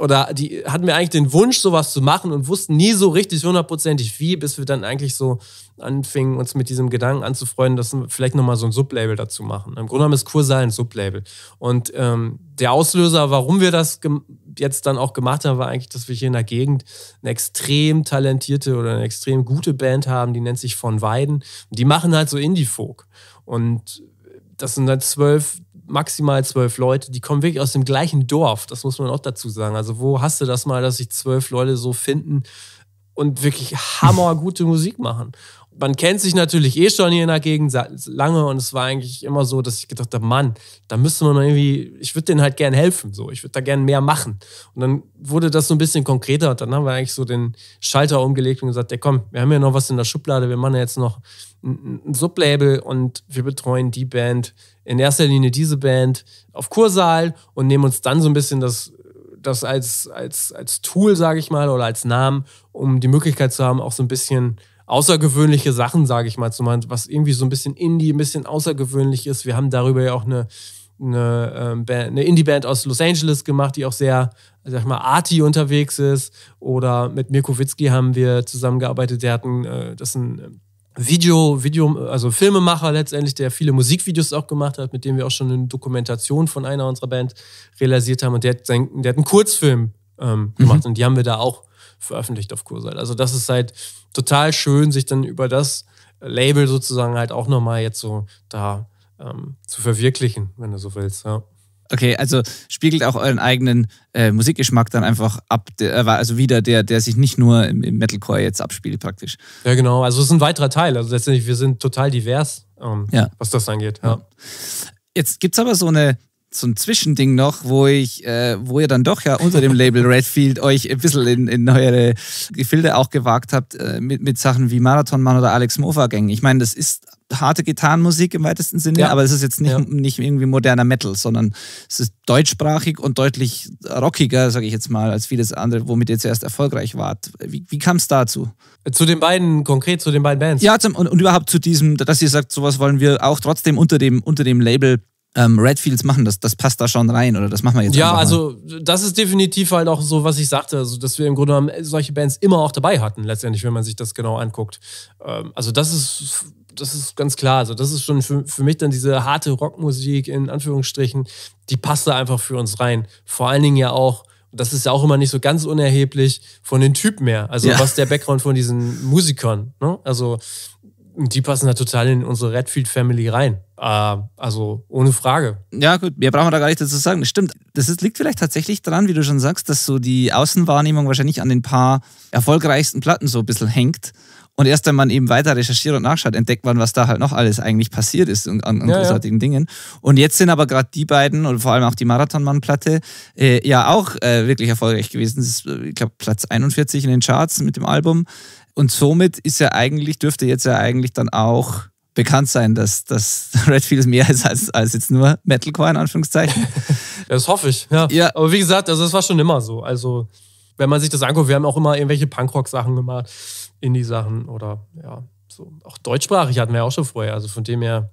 oder die hatten wir eigentlich den Wunsch, sowas zu machen und wussten nie so richtig hundertprozentig wie, bis wir dann eigentlich so anfingen, uns mit diesem Gedanken anzufreunden, dass wir vielleicht nochmal so ein Sublabel dazu machen. Im Grunde genommen ist Kursal ein Sublabel. Und ähm, der Auslöser, warum wir das jetzt dann auch gemacht haben, war eigentlich, dass wir hier in der Gegend eine extrem talentierte oder eine extrem gute Band haben, die nennt sich Von Weiden. Die machen halt so Indie-Folk. Und das sind dann halt zwölf maximal zwölf Leute, die kommen wirklich aus dem gleichen Dorf. Das muss man auch dazu sagen. Also, wo hast du das mal, dass sich zwölf Leute so finden? und wirklich hammergute Musik machen. Man kennt sich natürlich eh schon hier in der Gegend lange und es war eigentlich immer so, dass ich gedacht habe, Mann, da müsste man irgendwie, ich würde denen halt gern helfen, so, ich würde da gern mehr machen. Und dann wurde das so ein bisschen konkreter und dann haben wir eigentlich so den Schalter umgelegt und gesagt, ja komm, wir haben ja noch was in der Schublade, wir machen ja jetzt noch ein Sublabel und wir betreuen die Band, in erster Linie diese Band auf Kursaal und nehmen uns dann so ein bisschen das das als, als, als Tool, sage ich mal, oder als Namen, um die Möglichkeit zu haben, auch so ein bisschen außergewöhnliche Sachen, sage ich mal, zu machen, was irgendwie so ein bisschen Indie, ein bisschen außergewöhnlich ist. Wir haben darüber ja auch eine, eine, ähm, eine Indie-Band aus Los Angeles gemacht, die auch sehr, sag ich mal, arty unterwegs ist. Oder mit Mirko Witzki haben wir zusammengearbeitet. Der hat ein, äh, das ist ein ähm, Video, Video, also Filmemacher letztendlich, der viele Musikvideos auch gemacht hat, mit dem wir auch schon eine Dokumentation von einer unserer Band realisiert haben. Und der hat, sein, der hat einen Kurzfilm ähm, mhm. gemacht mhm. und die haben wir da auch veröffentlicht auf Kursal. Also das ist halt total schön, sich dann über das Label sozusagen halt auch nochmal jetzt so da ähm, zu verwirklichen, wenn du so willst. Ja. Okay, also spiegelt auch euren eigenen äh, Musikgeschmack dann einfach ab, der, äh, also wieder der, der sich nicht nur im, im Metalcore jetzt abspielt praktisch. Ja, genau. Also es ist ein weiterer Teil. Also letztendlich, wir sind total divers, ähm, ja. was das angeht. Ja. Jetzt gibt es aber so eine so ein Zwischending noch, wo ich, äh, wo ihr dann doch ja unter dem Label Redfield euch ein bisschen in, in neuere Gefilde auch gewagt habt, äh, mit, mit Sachen wie Marathonmann oder Alex Mova Gang. Ich meine, das ist harte Gitarrenmusik im weitesten Sinne, ja. aber es ist jetzt nicht, ja. nicht irgendwie moderner Metal, sondern es ist deutschsprachig und deutlich rockiger, sage ich jetzt mal, als vieles andere, womit ihr zuerst erfolgreich wart. Wie, wie kam es dazu? Zu den beiden, konkret zu den beiden Bands? Ja, zum, und, und, überhaupt zu diesem, dass ihr sagt, sowas wollen wir auch trotzdem unter dem, unter dem Label ähm, Redfields machen, das, das passt da schon rein oder das machen wir jetzt. Ja, also rein. das ist definitiv halt auch so, was ich sagte, also, dass wir im Grunde genommen solche Bands immer auch dabei hatten, letztendlich, wenn man sich das genau anguckt. Ähm, also das ist, das ist ganz klar. Also das ist schon für, für mich dann diese harte Rockmusik in Anführungsstrichen, die passt da einfach für uns rein. Vor allen Dingen ja auch das ist ja auch immer nicht so ganz unerheblich von den Typen mehr. Also ja. was der Background von diesen Musikern. Ne? Also die passen da total in unsere Redfield Family rein. Äh, also ohne Frage. Ja, gut, mehr brauchen wir da gar nicht dazu sagen. Das stimmt. Das ist, liegt vielleicht tatsächlich daran, wie du schon sagst, dass so die Außenwahrnehmung wahrscheinlich an den paar erfolgreichsten Platten so ein bisschen hängt. Und erst wenn man eben weiter recherchiert und nachschaut, entdeckt man, was da halt noch alles eigentlich passiert ist an, an ja, großartigen ja. Dingen. Und jetzt sind aber gerade die beiden und vor allem auch die Marathonmann-Platte äh, ja auch äh, wirklich erfolgreich gewesen. Das ist, äh, ich glaube, Platz 41 in den Charts mit dem Album. Und somit ist ja eigentlich, dürfte jetzt ja eigentlich dann auch bekannt sein, dass, dass Redfield mehr ist als, als jetzt nur Metalcore in Anführungszeichen. das hoffe ich, ja. ja. Aber wie gesagt, also das war schon immer so. Also, wenn man sich das anguckt, wir haben auch immer irgendwelche Punkrock-Sachen gemacht, Indie-Sachen oder ja, so. Auch deutschsprachig hatten wir ja auch schon vorher. Also von dem her,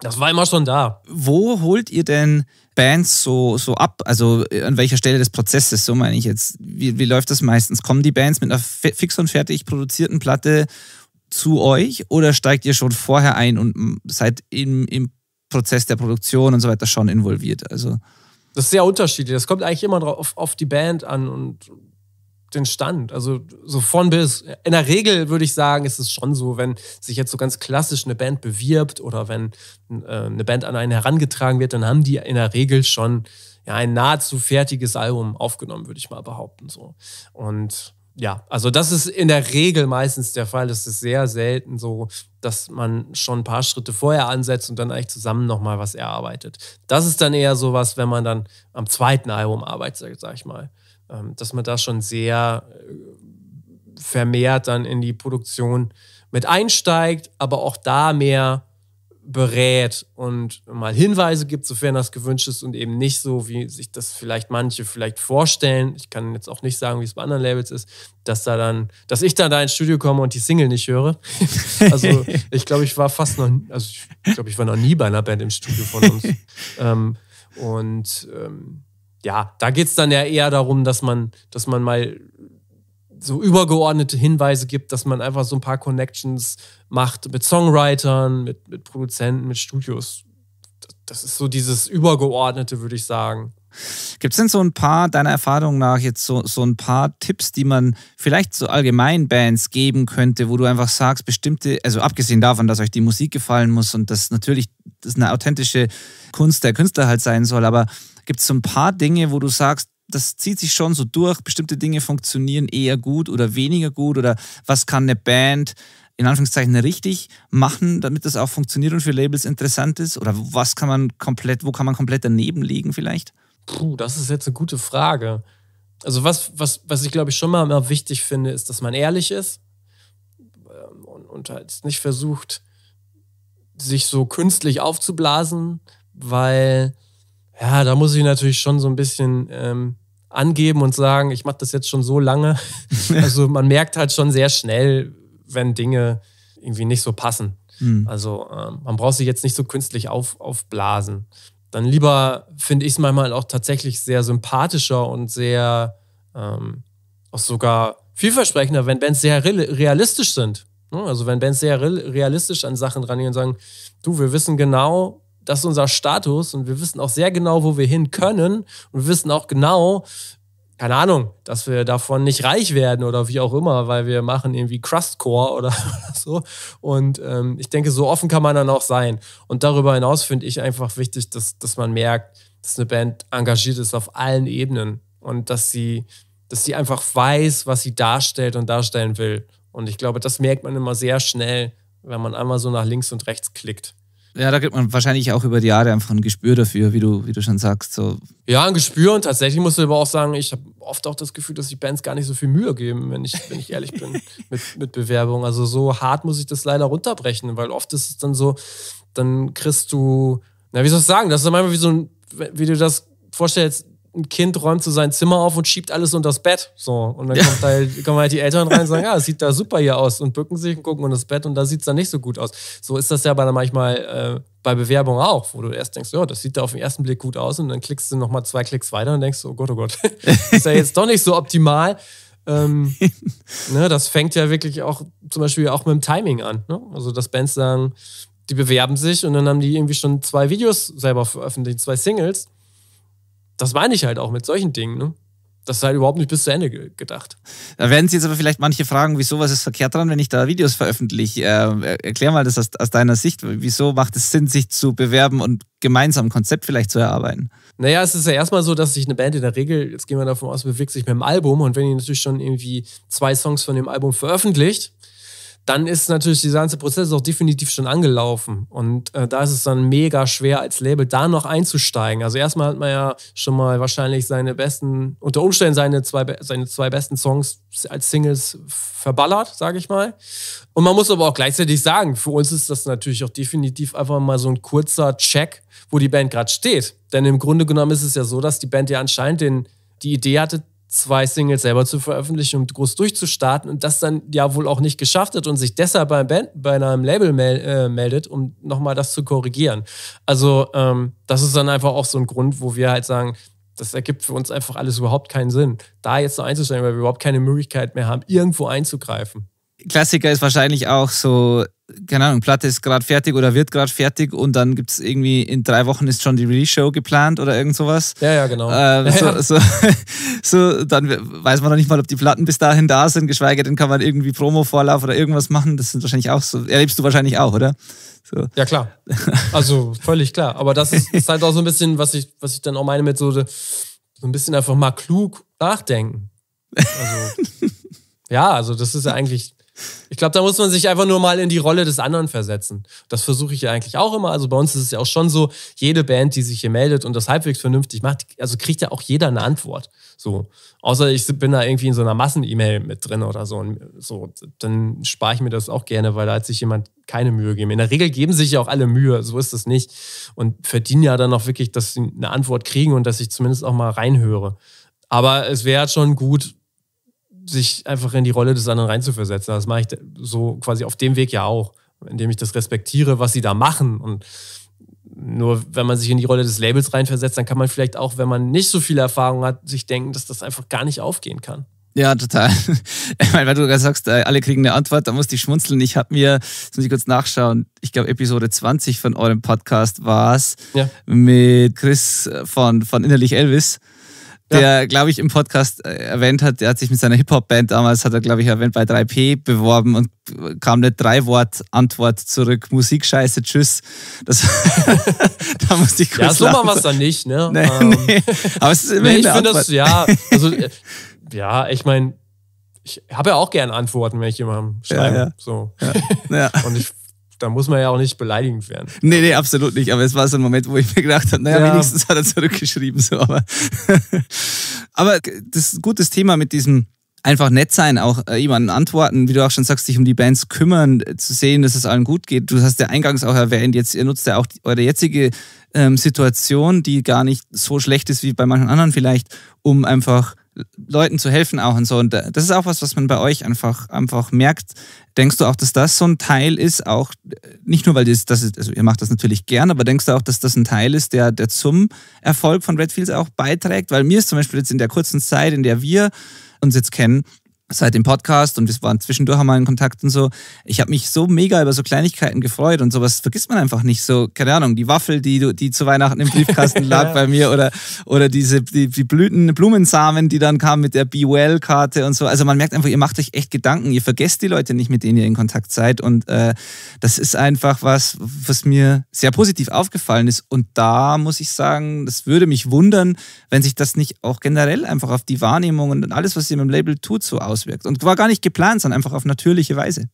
das war immer schon da. Wo holt ihr denn Bands so, so ab? Also äh, an welcher Stelle des Prozesses, so meine ich jetzt. Wie, wie läuft das meistens? Kommen die Bands mit einer fix und fertig produzierten Platte zu euch oder steigt ihr schon vorher ein und seid im, im Prozess der Produktion und so weiter schon involviert? Also das ist sehr unterschiedlich. Das kommt eigentlich immer drauf, auf die Band an und den Stand. Also so von bis. In der Regel würde ich sagen, ist es schon so, wenn sich jetzt so ganz klassisch eine Band bewirbt oder wenn äh, eine Band an einen herangetragen wird, dann haben die in der Regel schon ja, ein nahezu fertiges Album aufgenommen, würde ich mal behaupten. So. Und ja, also das ist in der Regel meistens der Fall. Das ist sehr selten so, dass man schon ein paar Schritte vorher ansetzt und dann eigentlich zusammen nochmal was erarbeitet. Das ist dann eher so was, wenn man dann am zweiten Album arbeitet, sag ich mal. Ähm, dass man da schon sehr äh, vermehrt dann in die Produktion mit einsteigt, aber auch da mehr berät und mal Hinweise gibt, sofern das gewünscht ist und eben nicht so, wie sich das vielleicht manche vielleicht vorstellen. Ich kann jetzt auch nicht sagen, wie es bei anderen Labels ist, dass da dann, dass ich dann da ins Studio komme und die Single nicht höre. Also ich glaube, ich war fast noch, also ich glaube, ich war noch nie bei einer Band im Studio von uns. ähm, und ähm, ja, da geht es dann ja eher darum, dass man, dass man mal so übergeordnete Hinweise gibt, dass man einfach so ein paar Connections macht mit Songwritern, mit, mit Produzenten, mit Studios. Das ist so dieses Übergeordnete, würde ich sagen. Gibt es denn so ein paar, deiner Erfahrung nach, jetzt so, so ein paar Tipps, die man vielleicht so allgemein Bands geben könnte, wo du einfach sagst, bestimmte, also abgesehen davon, dass euch die Musik gefallen muss und dass natürlich das eine authentische Kunst der Künstler halt sein soll, aber gibt es so ein paar Dinge, wo du sagst, das zieht sich schon so durch. Bestimmte Dinge funktionieren eher gut oder weniger gut oder was kann eine Band in Anführungszeichen richtig machen, damit das auch funktioniert und für Labels interessant ist? Oder was kann man komplett, wo kann man komplett daneben liegen vielleicht? Puh, das ist jetzt eine gute Frage. Also was, was, was ich glaube ich schon mal, mal wichtig finde, ist, dass man ehrlich ist ähm, und, und halt nicht versucht, sich so künstlich aufzublasen, weil ja, da muss ich natürlich schon so ein bisschen ähm, angeben und sagen, ich mache das jetzt schon so lange. also man merkt halt schon sehr schnell, wenn Dinge irgendwie nicht so passen. Mhm. Also ähm, man braucht sich jetzt nicht so künstlich auf, aufblasen. Dann lieber finde ich es manchmal auch tatsächlich sehr sympathischer und sehr ähm, auch sogar vielversprechender, wenn Bands sehr realistisch sind. Ne? Also wenn Bands sehr realistisch an Sachen rangehen und sagen, du, wir wissen genau, das ist unser Status und wir wissen auch sehr genau, wo wir hin können und wir wissen auch genau, keine Ahnung, dass wir davon nicht reich werden oder wie auch immer, weil wir machen irgendwie Crustcore oder, so. Und ähm, ich denke, so offen kann man dann auch sein. Und darüber hinaus finde ich einfach wichtig, dass, dass man merkt, dass eine Band engagiert ist auf allen Ebenen und dass sie, dass sie einfach weiß, was sie darstellt und darstellen will. Und ich glaube, das merkt man immer sehr schnell, wenn man einmal so nach links und rechts klickt. Ja, da gibt man wahrscheinlich auch über die Jahre einfach ein Gespür dafür, wie du, wie du schon sagst. So. Ja, ein Gespür und tatsächlich musst du aber auch sagen, ich habe oft auch das Gefühl, dass die Bands gar nicht so viel Mühe geben, wenn ich, wenn ich ehrlich bin, mit, mit Bewerbung. Also so hart muss ich das leider runterbrechen, weil oft ist es dann so, dann kriegst du, na, wie soll ich sagen, das ist manchmal wie so ein, wie du das vorstellst, ein Kind räumt so sein Zimmer auf und schiebt alles unter das Bett. So. Und dann ja. kommt halt, kommen halt die Eltern rein und sagen, ja, es sieht da super hier aus und bücken sich und gucken unter das Bett und da sieht es dann nicht so gut aus. So ist das ja bei manchmal äh, bei Bewerbungen auch, wo du erst denkst, ja, das sieht da auf den ersten Blick gut aus und dann klickst du nochmal zwei Klicks weiter und denkst, oh Gott, oh Gott, ist ja jetzt doch nicht so optimal. Ähm, ne, das fängt ja wirklich auch zum Beispiel auch mit dem Timing an. Ne? Also, dass Bands sagen, die bewerben sich und dann haben die irgendwie schon zwei Videos selber veröffentlicht, zwei Singles das meine ich halt auch mit solchen Dingen. Ne? Das ist halt überhaupt nicht bis zu Ende gedacht. Da werden Sie jetzt aber vielleicht manche fragen, wieso, was ist verkehrt dran, wenn ich da Videos veröffentliche? Äh, erklär mal das aus, aus deiner Sicht. Wieso macht es Sinn, sich zu bewerben und gemeinsam ein Konzept vielleicht zu erarbeiten? Naja, es ist ja erstmal so, dass sich eine Band in der Regel, jetzt gehen wir davon aus, bewegt sich mit dem Album und wenn ihr natürlich schon irgendwie zwei Songs von dem Album veröffentlicht, dann ist natürlich dieser ganze Prozess auch definitiv schon angelaufen. Und äh, da ist es dann mega schwer, als Label da noch einzusteigen. Also erstmal hat man ja schon mal wahrscheinlich seine besten, unter Umständen seine zwei, seine zwei besten Songs als Singles verballert, sage ich mal. Und man muss aber auch gleichzeitig sagen, für uns ist das natürlich auch definitiv einfach mal so ein kurzer Check, wo die Band gerade steht. Denn im Grunde genommen ist es ja so, dass die Band ja anscheinend den, die Idee hatte, zwei Singles selber zu veröffentlichen und groß durchzustarten und das dann ja wohl auch nicht geschafft hat und sich deshalb beim Band, bei einem Label mel äh, meldet, um nochmal das zu korrigieren. Also ähm, das ist dann einfach auch so ein Grund, wo wir halt sagen, das ergibt für uns einfach alles überhaupt keinen Sinn, da jetzt so einzusteigen, weil wir überhaupt keine Möglichkeit mehr haben, irgendwo einzugreifen. Klassiker ist wahrscheinlich auch so keine Ahnung, Platte ist gerade fertig oder wird gerade fertig und dann gibt es irgendwie in drei Wochen ist schon die Release-Show geplant oder irgend sowas. Ja, ja, genau. Äh, so, ja. So, so, dann weiß man noch nicht mal, ob die Platten bis dahin da sind, geschweige denn kann man irgendwie Promo-Vorlauf oder irgendwas machen. Das sind wahrscheinlich auch so, erlebst du wahrscheinlich auch, oder? So. Ja, klar. Also völlig klar. Aber das ist, ist halt auch so ein bisschen, was ich, was ich dann auch meine mit so, so ein bisschen einfach mal klug nachdenken. Also, ja, also das ist ja eigentlich ich glaube, da muss man sich einfach nur mal in die Rolle des anderen versetzen. Das versuche ich ja eigentlich auch immer. Also bei uns ist es ja auch schon so, jede Band, die sich hier meldet und das halbwegs vernünftig macht, also kriegt ja auch jeder eine Antwort. So. Außer ich bin da irgendwie in so einer Massen-E-Mail mit drin oder so. Und so, dann spare ich mir das auch gerne, weil da hat sich jemand keine Mühe gegeben. In der Regel geben sich ja auch alle Mühe, so ist es nicht. Und verdienen ja dann auch wirklich, dass sie eine Antwort kriegen und dass ich zumindest auch mal reinhöre. Aber es wäre halt schon gut, sich einfach in die Rolle des anderen reinzuversetzen. Das mache ich so quasi auf dem Weg ja auch, indem ich das respektiere, was sie da machen. Und nur wenn man sich in die Rolle des Labels reinversetzt, dann kann man vielleicht auch, wenn man nicht so viel Erfahrung hat, sich denken, dass das einfach gar nicht aufgehen kann. Ja, total. Ich meine, weil du sagst, äh, alle kriegen eine Antwort, da musste ich schmunzeln. Ich habe mir, jetzt muss ich kurz nachschauen, ich glaube, Episode 20 von eurem Podcast war es ja. mit Chris von, von Innerlich Elvis der, glaube ich, im Podcast äh, erwähnt hat, der hat sich mit seiner Hip-Hop-Band damals, hat er, glaube ich, erwähnt, bei 3P beworben und äh, kam eine Drei-Wort-Antwort zurück. Musik, Scheiße, Tschüss. Das, da musste ich kurz Ja, so machen wir es dann nicht, ne? Nee, ähm, nee. Aber es ist immerhin nee, ich finde das, ja, also, äh, ja, ich meine, ich habe ja auch gern Antworten, wenn ich jemandem schreibe. Ja, ja. So. Ja, und ich da muss man ja auch nicht beleidigend werden. Nee, nee, absolut nicht. Aber es war so ein Moment, wo ich mir gedacht habe, naja, ja. wenigstens hat er zurückgeschrieben. So, aber, aber das ist ein gutes Thema mit diesem einfach nett sein, auch äh, jemanden antworten, wie du auch schon sagst, sich um die Bands kümmern, äh, zu sehen, dass es allen gut geht. Du hast ja eingangs auch erwähnt, jetzt ihr nutzt ja auch die, eure jetzige ähm, Situation, die gar nicht so schlecht ist wie bei manchen anderen vielleicht, um einfach Leuten zu helfen auch und so. Und äh, das ist auch was, was man bei euch einfach, einfach merkt. Denkst du auch, dass das so ein Teil ist, auch äh, nicht nur, weil das, das ist, also ihr macht das natürlich gern, aber denkst du auch, dass das ein Teil ist, der, der zum Erfolg von Redfields auch beiträgt? Weil mir ist zum Beispiel jetzt in der kurzen Zeit, in der wir uns jetzt kennen, seit dem Podcast und wir waren zwischendurch einmal in Kontakt und so. Ich habe mich so mega über so Kleinigkeiten gefreut und sowas vergisst man einfach nicht. So, keine Ahnung, die Waffel, die du, die zu Weihnachten im Briefkasten lag bei mir oder, oder diese, die, die Blüten, Blumensamen, die dann kamen mit der Be Well-Karte und so. Also man merkt einfach, ihr macht euch echt Gedanken. Ihr vergesst die Leute nicht, mit denen ihr in Kontakt seid und äh, das ist einfach was, was mir sehr positiv aufgefallen ist und da muss ich sagen, das würde mich wundern, wenn sich das nicht auch generell einfach auf die Wahrnehmung und alles, was ihr mit dem Label tut, so aus auswirkt. Und war gar nicht geplant, sondern einfach auf natürliche Weise.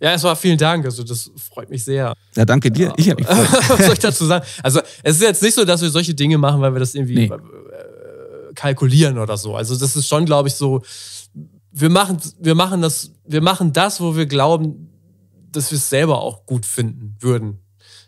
Ja, es war vielen Dank. Also, das freut mich sehr. Ja, danke dir. Ja. Ich habe mich gefreut. Was soll ich dazu sagen? Also, es ist jetzt nicht so, dass wir solche Dinge machen, weil wir das irgendwie nee. Äh, kalkulieren oder so. Also, das ist schon, glaube ich, so. Wir machen, wir, machen das, wir machen das, wo wir glauben, dass wir es selber auch gut finden würden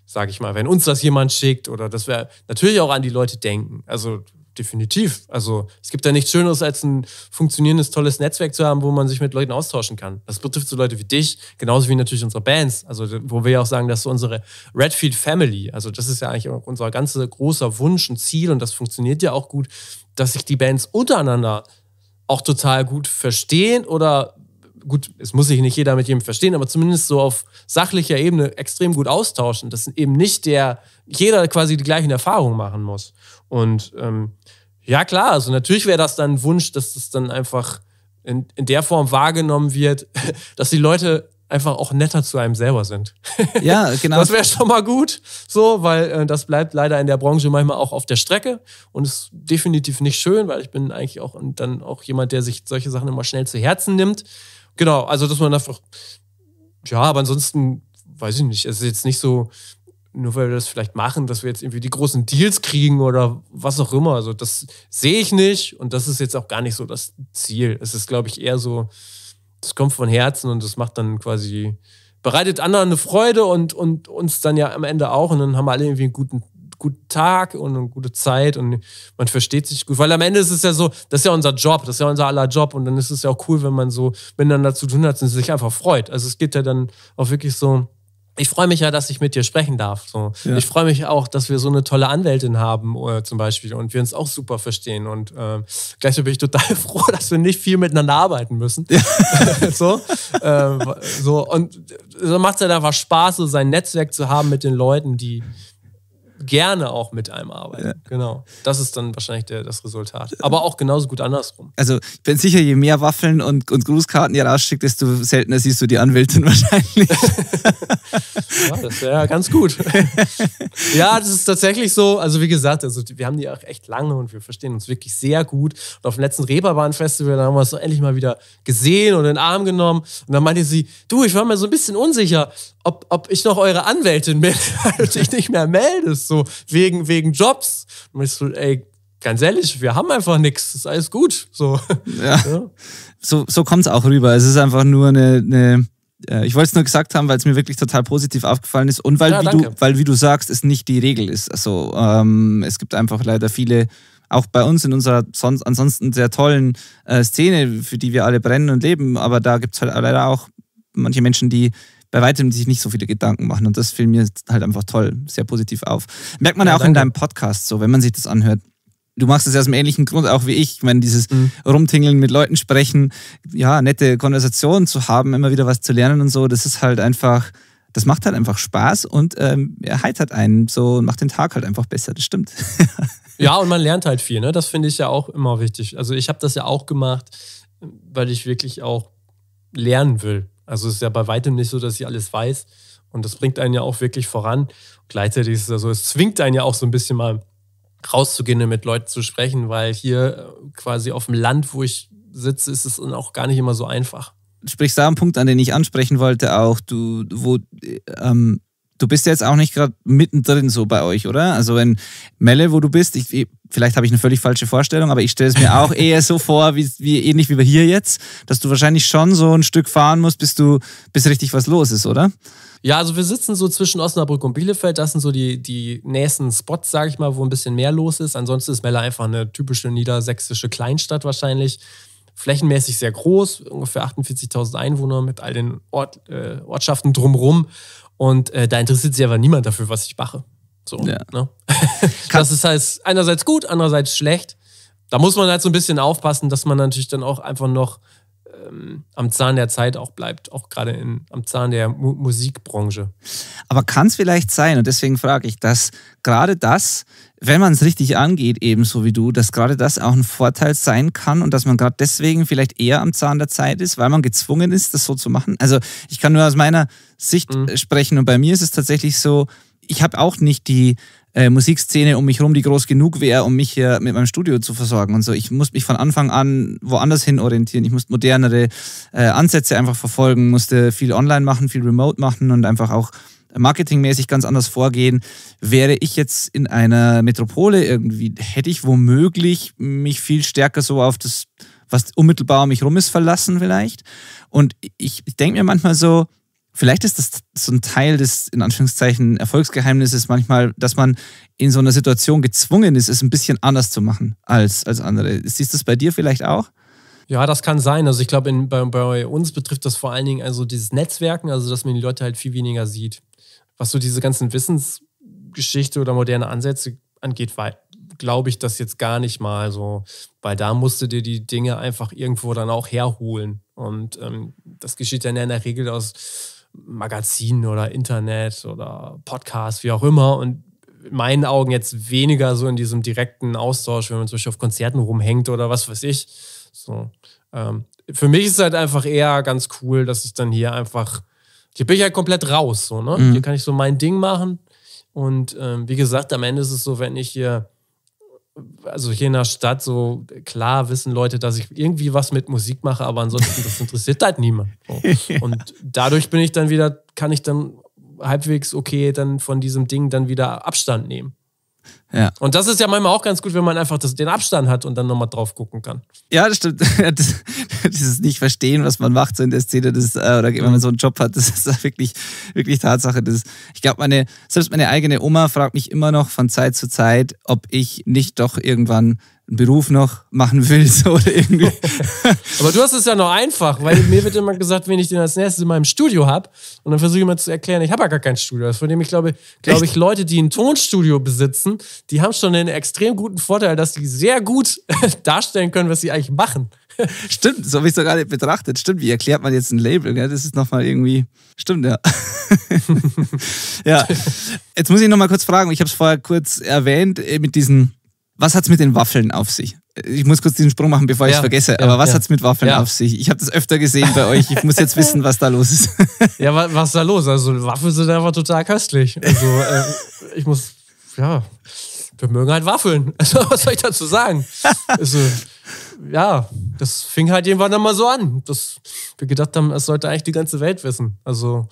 sage ich mal, wenn uns das jemand schickt oder dass wir natürlich auch an die Leute denken. Also definitiv. Also es gibt ja nichts Schöneres, als ein funktionierendes, tolles Netzwerk zu haben, wo man sich mit Leuten austauschen kann. Das betrifft so Leute wie dich, genauso wie natürlich unsere Bands. Also wo wir ja auch sagen, dass so unsere Redfield Family, also das ist ja eigentlich auch unser ganzer großer Wunsch und Ziel und das funktioniert ja auch gut, dass sich die Bands untereinander auch total gut verstehen oder gut, es muss sich nicht jeder mit jedem verstehen, aber zumindest so auf sachlicher Ebene extrem gut austauschen, dass eben nicht der, jeder quasi die gleichen Erfahrungen machen muss. Und ähm, ja, klar, also natürlich wäre das dann ein Wunsch, dass das dann einfach in, in der Form wahrgenommen wird, dass die Leute einfach auch netter zu einem selber sind. Ja, genau. Das wäre schon mal gut, so, weil äh, das bleibt leider in der Branche manchmal auch auf der Strecke und ist definitiv nicht schön, weil ich bin eigentlich auch dann auch jemand, der sich solche Sachen immer schnell zu Herzen nimmt. Genau, also dass man einfach, ja, aber ansonsten, weiß ich nicht, es ist jetzt nicht so, nur weil wir das vielleicht machen, dass wir jetzt irgendwie die großen Deals kriegen oder was auch immer. Also das sehe ich nicht und das ist jetzt auch gar nicht so das Ziel. Es ist, glaube ich, eher so, das kommt von Herzen und das macht dann quasi, bereitet anderen eine Freude und, und uns dann ja am Ende auch und dann haben wir alle irgendwie einen guten, guten Tag und eine gute Zeit und man versteht sich gut. Weil am Ende ist es ja so, das ist ja unser Job, das ist ja unser aller Job und dann ist es ja auch cool, wenn man so miteinander zu tun hat und sich einfach freut. Also es geht ja dann auch wirklich so ich freue mich ja, dass ich mit dir sprechen darf. So. Ja. Ich freue mich auch, dass wir so eine tolle Anwältin haben, äh, zum Beispiel, und wir uns auch super verstehen. Und äh, gleichzeitig bin ich total froh, dass wir nicht viel miteinander arbeiten müssen. Ja. so. Äh, so. Und äh, so macht es ja halt einfach Spaß, so sein Netzwerk zu haben mit den Leuten, die, gerne auch mit einem arbeiten. Ja. Genau. Das ist dann wahrscheinlich der, das Resultat. Aber auch genauso gut andersrum. Also ich bin sicher, je mehr Waffeln und, und Grußkarten ihr rausschickt, desto seltener siehst du die Anwältin wahrscheinlich. ja, das wäre ganz gut. ja, das ist tatsächlich so. Also wie gesagt, also wir haben die auch echt lange und wir verstehen uns wirklich sehr gut. Und auf dem letzten Reeperbahn-Festival haben wir es endlich mal wieder gesehen und in den Arm genommen. Und dann meinte sie, du, ich war mir so ein bisschen unsicher, ob, ob ich noch eure Anwältin bin, weil du dich nicht mehr meldest. So so wegen, wegen Jobs. Und ich so, ey, ganz ehrlich, wir haben einfach nichts, ist alles gut. So, ja. ja. so, so kommt es auch rüber. Es ist einfach nur eine, eine äh, ich wollte es nur gesagt haben, weil es mir wirklich total positiv aufgefallen ist und weil, ja, wie, du, weil wie du sagst, es nicht die Regel ist. Also ähm, es gibt einfach leider viele, auch bei uns in unserer sonst, ansonsten sehr tollen äh, Szene, für die wir alle brennen und leben, aber da gibt es halt leider auch manche Menschen, die bei weitem sich nicht so viele Gedanken machen. Und das fiel mir halt einfach toll, sehr positiv auf. Merkt man ja, ja auch danke. in deinem Podcast so, wenn man sich das anhört. Du machst es ja aus einem ähnlichen Grund auch wie ich. Ich meine, dieses mhm. Rumtingeln mit Leuten sprechen, ja, nette Konversationen zu haben, immer wieder was zu lernen und so, das ist halt einfach, das macht halt einfach Spaß und ähm, erheitert einen so und macht den Tag halt einfach besser. Das stimmt. ja, und man lernt halt viel, ne? Das finde ich ja auch immer wichtig. Also ich habe das ja auch gemacht, weil ich wirklich auch lernen will. Also es ist ja bei weitem nicht so, dass ich alles weiß. Und das bringt einen ja auch wirklich voran. Gleichzeitig ist es ja so, es zwingt einen ja auch so ein bisschen mal rauszugehen und mit Leuten zu sprechen, weil hier äh, quasi auf dem Land, wo ich sitze, ist es auch gar nicht immer so einfach. Sprichst da einen Punkt an, den ich ansprechen wollte, auch du, wo äh, ähm, du bist ja jetzt auch nicht gerade mittendrin so bei euch, oder? Also wenn Melle, wo du bist, ich, vielleicht habe ich eine völlig falsche Vorstellung, aber ich stelle es mir auch eher so vor, wie, wie, ähnlich wie wir hier jetzt, dass du wahrscheinlich schon so ein Stück fahren musst, bis du bis richtig was los ist, oder? Ja, also wir sitzen so zwischen Osnabrück und Bielefeld. Das sind so die, die nächsten Spots, sage ich mal, wo ein bisschen mehr los ist. Ansonsten ist Melle einfach eine typische niedersächsische Kleinstadt wahrscheinlich flächenmäßig sehr groß, ungefähr 48.000 Einwohner mit all den Ort, äh, Ortschaften drumherum. Und äh, da interessiert sich aber niemand dafür, was ich mache. So, ja. ne? das ist halt einerseits gut, andererseits schlecht. Da muss man halt so ein bisschen aufpassen, dass man natürlich dann auch einfach noch ähm, am Zahn der Zeit auch bleibt, auch gerade am Zahn der Mu Musikbranche. Aber kann es vielleicht sein, und deswegen frage ich, dass gerade das wenn man es richtig angeht, ebenso wie du, dass gerade das auch ein Vorteil sein kann und dass man gerade deswegen vielleicht eher am Zahn der Zeit ist, weil man gezwungen ist, das so zu machen. Also ich kann nur aus meiner Sicht mhm. Äh, sprechen und bei mir ist es tatsächlich so, ich habe auch nicht die äh, Musikszene um mich herum, die groß genug wäre, um mich hier mit meinem Studio zu versorgen und so. Ich muss mich von Anfang an woanders hin orientieren. Ich musste modernere äh, Ansätze einfach verfolgen, musste viel online machen, viel remote machen und einfach auch marketingmäßig ganz anders vorgehen. Wäre ich jetzt in einer Metropole irgendwie, hätte ich womöglich mich viel stärker so auf das, was unmittelbar um mich rum ist, verlassen vielleicht. Und ich, denke mir manchmal so, vielleicht ist das so ein Teil des, in Anführungszeichen, Erfolgsgeheimnisses manchmal, dass man in so einer Situation gezwungen ist, es ein bisschen anders zu machen als, als andere. Siehst du das bei dir vielleicht auch? Ja, das kann sein. Also ich glaube, bei, bei, uns betrifft das vor allen Dingen also dieses Netzwerken, also dass man die Leute halt viel weniger sieht was so diese ganzen Wissensgeschichte oder moderne Ansätze angeht, glaube ich das jetzt gar nicht mal so, weil da musst du dir die Dinge einfach irgendwo dann auch herholen. Und ähm, das geschieht dann in der Regel aus Magazinen oder Internet oder Podcasts, wie auch immer. Und in meinen Augen jetzt weniger so in diesem direkten Austausch, wenn man zum Beispiel auf Konzerten rumhängt oder was weiß ich. So. Ähm, für mich ist es halt einfach eher ganz cool, dass ich dann hier einfach hier bin ich halt komplett raus. So, ne? Mhm. Hier kann ich so mein Ding machen. Und ähm, wie gesagt, am Ende ist es so, wenn ich hier, also hier in der Stadt, so klar wissen Leute, dass ich irgendwie was mit Musik mache, aber ansonsten, das interessiert halt niemand. So. ja. Und dadurch bin ich dann wieder, kann ich dann halbwegs okay dann von diesem Ding dann wieder Abstand nehmen. Ja. Und das ist ja manchmal auch ganz gut, wenn man einfach das, den Abstand hat und dann nochmal drauf gucken kann. Ja, das stimmt. dieses Nicht-Verstehen, was man macht so in der Szene, das, äh, oder wenn man so einen Job hat, das ist wirklich, wirklich Tatsache. Das, ich glaube, meine, selbst meine eigene Oma fragt mich immer noch von Zeit zu Zeit, ob ich nicht doch irgendwann einen Beruf noch machen willst oder irgendwie. Aber du hast es ja noch einfach, weil mir wird immer gesagt, wenn ich den als nächstes in meinem Studio habe und dann versuche ich immer zu erklären, ich habe ja gar kein Studio. Von dem ich glaube, glaube ich, Leute, die ein Tonstudio besitzen, die haben schon einen extrem guten Vorteil, dass die sehr gut darstellen können, was sie eigentlich machen. Stimmt, so habe ich es sogar nicht betrachtet. Stimmt, wie erklärt man jetzt ein Label? Ja, das ist nochmal irgendwie. Stimmt, ja. ja. Jetzt muss ich nochmal kurz fragen, ich habe es vorher kurz erwähnt, äh, mit diesen was hat es mit den Waffeln auf sich? Ich muss kurz diesen Sprung machen, bevor ich es vergesse. Ja, aber was ja. es mit Waffeln auf sich? Ich habe das öfter gesehen bei euch. Ich muss jetzt wissen, was da los ist. ja, was, ist da los? Also Waffeln sind einfach total köstlich. Also äh, ich muss, ja, wir mögen halt Waffeln. Also was soll ich dazu sagen? Also, ja, das fing halt irgendwann dann mal so an, dass wir gedacht haben, es sollte eigentlich die ganze Welt wissen. Also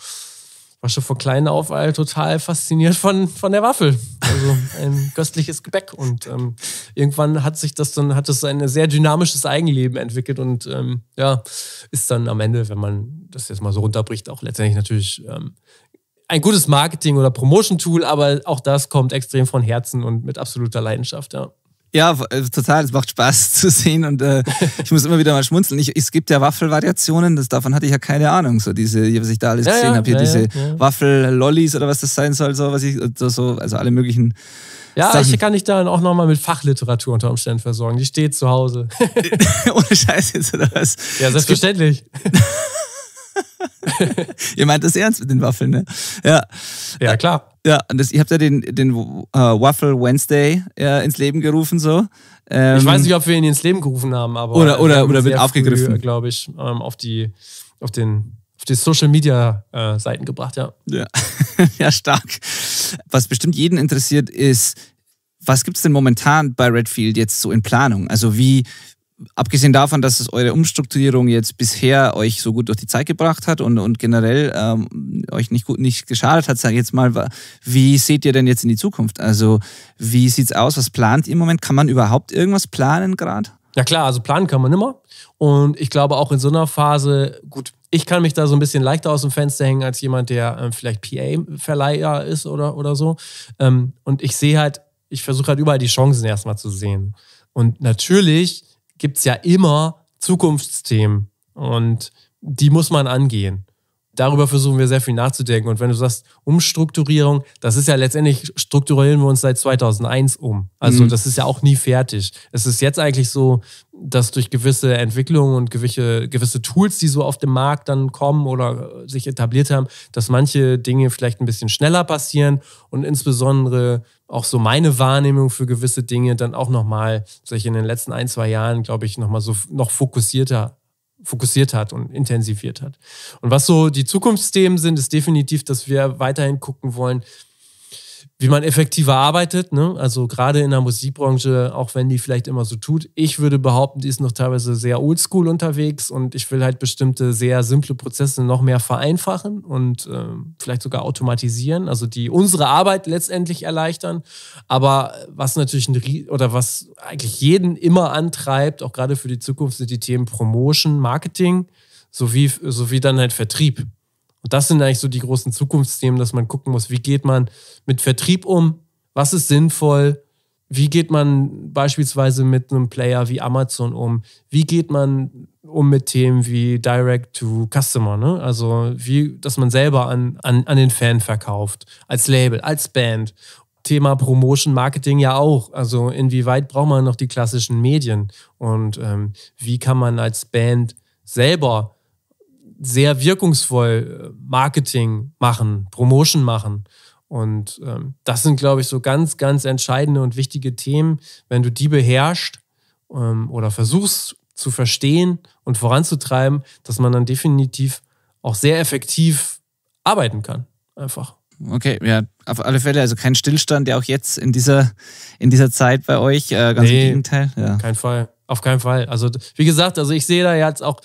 war schon von klein auf äh, total fasziniert von, von der Waffel. Also ein köstliches Gebäck. Und ähm, irgendwann hat sich das dann, hat es ein sehr dynamisches Eigenleben entwickelt und ähm, ja, ist dann am Ende, wenn man das jetzt mal so runterbricht, auch letztendlich natürlich ähm, ein gutes Marketing- oder Promotion-Tool, aber auch das kommt extrem von Herzen und mit absoluter Leidenschaft, ja. Ja, äh, total. Es macht Spaß zu sehen und äh, ich muss immer wieder mal schmunzeln. Ich, es gibt ja Waffelvariationen, das, davon hatte ich ja keine Ahnung. So diese, was ich da alles ja, gesehen ja, habe, hier ja, diese ja. Waffel-Lollis oder was das sein soll, so was ich so, also alle möglichen. Ja, Sachen. ich kann dich dann auch nochmal mit Fachliteratur unter Umständen versorgen. Die steht zu Hause. Ohne Scheiß jetzt oder was? Ja, selbstverständlich. Ihr meint das ernst mit den Waffeln, ne? Ja. Ja, klar. Ja, und das, ich habe da den, den äh, Waffle Wednesday ja, äh, ins Leben gerufen, so. Ähm, ich weiß nicht, ob wir ihn ins Leben gerufen haben, aber. Oder, oder, oder wird aufgegriffen. glaube ich, ähm, auf, die, auf, den, auf die Social Media äh, Seiten gebracht, ja. Ja. ja, stark. Was bestimmt jeden interessiert, ist, was gibt es denn momentan bei Redfield jetzt so in Planung? Also wie, abgesehen davon, dass es eure Umstrukturierung jetzt bisher euch so gut durch die Zeit gebracht hat und, und generell ähm, euch nicht gut nicht geschadet hat, sage ich jetzt mal, wie seht ihr denn jetzt in die Zukunft? Also wie sieht es aus? Was plant ihr im Moment? Kann man überhaupt irgendwas planen gerade? Ja klar, also planen kann man immer. Und ich glaube auch in so einer Phase, gut, ich kann mich da so ein bisschen leichter aus dem Fenster hängen als jemand, der ähm, vielleicht PA-Verleiher ist oder, oder so. Ähm, und ich sehe halt, ich versuche halt überall die Chancen erstmal zu sehen. Und natürlich gibt es ja immer Zukunftsthemen und die muss man angehen darüber versuchen wir sehr viel nachzudenken. Und wenn du sagst, Umstrukturierung, das ist ja letztendlich, strukturieren wir uns seit 2001 um. Also mhm. das ist ja auch nie fertig. Es ist jetzt eigentlich so, dass durch gewisse Entwicklungen und gewisse, gewisse Tools, die so auf dem Markt dann kommen oder äh, sich etabliert haben, dass manche Dinge vielleicht ein bisschen schneller passieren und insbesondere auch so meine Wahrnehmung für gewisse Dinge dann auch nochmal, sich in den letzten ein, zwei Jahren, glaube ich, nochmal so noch fokussierter fokussiert hat und intensiviert hat. Und was so die Zukunftsthemen sind, ist definitiv, dass wir weiterhin gucken wollen, wie man effektiver arbeitet. Ne? Also gerade in der Musikbranche, auch wenn die vielleicht immer so tut. Ich würde behaupten, die ist noch teilweise sehr oldschool unterwegs und ich will halt bestimmte sehr simple Prozesse noch mehr vereinfachen und äh, vielleicht sogar automatisieren, also die unsere Arbeit letztendlich erleichtern. Aber was natürlich ein, oder was eigentlich jeden immer antreibt, auch gerade für die Zukunft, sind die Themen Promotion, Marketing sowie, sowie dann halt Vertrieb. Und das sind eigentlich so die großen Zukunftsthemen, dass man gucken muss, wie geht man mit Vertrieb um, was ist sinnvoll, wie geht man beispielsweise mit einem Player wie Amazon um, wie geht man um mit Themen wie Direct to Customer, ne? also wie, dass man selber an, an, an den Fan verkauft, als Label, als Band. Thema Promotion, Marketing ja auch. Also inwieweit braucht man noch die klassischen Medien und ähm, wie kann man als Band selber sehr wirkungsvoll äh, Marketing machen, Promotion machen. Und ähm, das sind, glaube ich, so ganz, ganz entscheidende und wichtige Themen. Wenn du die beherrschst ähm, oder versuchst zu verstehen und voranzutreiben, dass man dann definitiv auch sehr effektiv arbeiten kann. Einfach. Okay, ja, auf alle Fälle. Also kein Stillstand, ja auch jetzt in dieser, in dieser Zeit bei euch. Äh, ganz nee, im Gegenteil. Ja. Kein Fall. Auf keinen Fall. Also, wie gesagt, also ich sehe da jetzt auch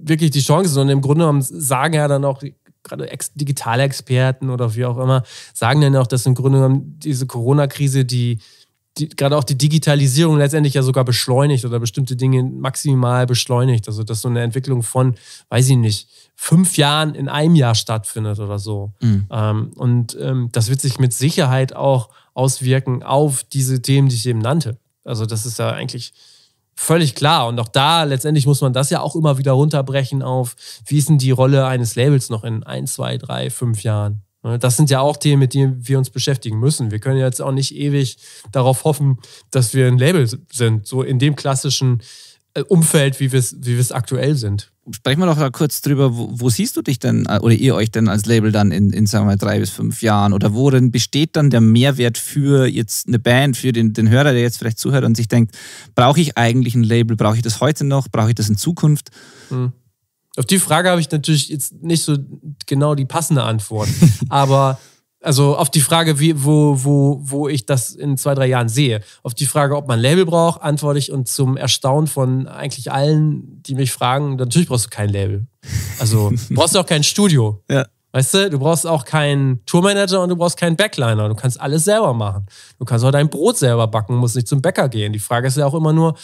wirklich die Chance, sondern im Grunde genommen sagen ja dann auch gerade Ex digitale Experten oder wie auch immer, sagen dann auch, dass im Grunde genommen diese Corona-Krise die, die, gerade auch die Digitalisierung letztendlich ja sogar beschleunigt oder bestimmte Dinge maximal beschleunigt. Also dass so eine Entwicklung von, weiß ich nicht, fünf Jahren in einem Jahr stattfindet oder so. Mhm. Ähm, und ähm, das wird sich mit Sicherheit auch auswirken auf diese Themen, die ich eben nannte. Also das ist ja eigentlich Völlig klar. Und auch da letztendlich muss man das ja auch immer wieder runterbrechen auf, wie ist denn die Rolle eines Labels noch in ein, zwei, drei, fünf Jahren? Ne, das sind ja auch Themen, mit denen wir uns beschäftigen müssen. Wir können jetzt auch nicht ewig darauf hoffen, dass wir ein Label sind, so in dem klassischen äh, Umfeld, wie wir es wie aktuell sind. Sprechen wir doch da kurz drüber, wo, wo, siehst du dich denn äh, oder ihr euch denn als Label dann in, in sagen wir mal, drei bis fünf Jahren oder worin besteht dann der Mehrwert für jetzt eine Band, für den, den Hörer, der jetzt vielleicht zuhört und sich denkt, brauche ich eigentlich ein Label, brauche ich das heute noch, brauche ich das in Zukunft? Hm. Auf die Frage habe ich natürlich jetzt nicht so genau die passende Antwort, aber also auf die Frage, wie, wo, wo, wo ich das in zwei, drei Jahren sehe. Auf die Frage, ob man ein Label braucht, antworte ich und zum Erstaunen von eigentlich allen, die mich fragen, natürlich brauchst du kein Label. Also brauchst du auch kein Studio. Ja. Weißt du, du brauchst auch keinen Tourmanager und du brauchst keinen Backliner. Du kannst alles selber machen. Du kannst auch dein Brot selber backen, musst nicht zum Bäcker gehen. Die Frage ist ja auch immer nur,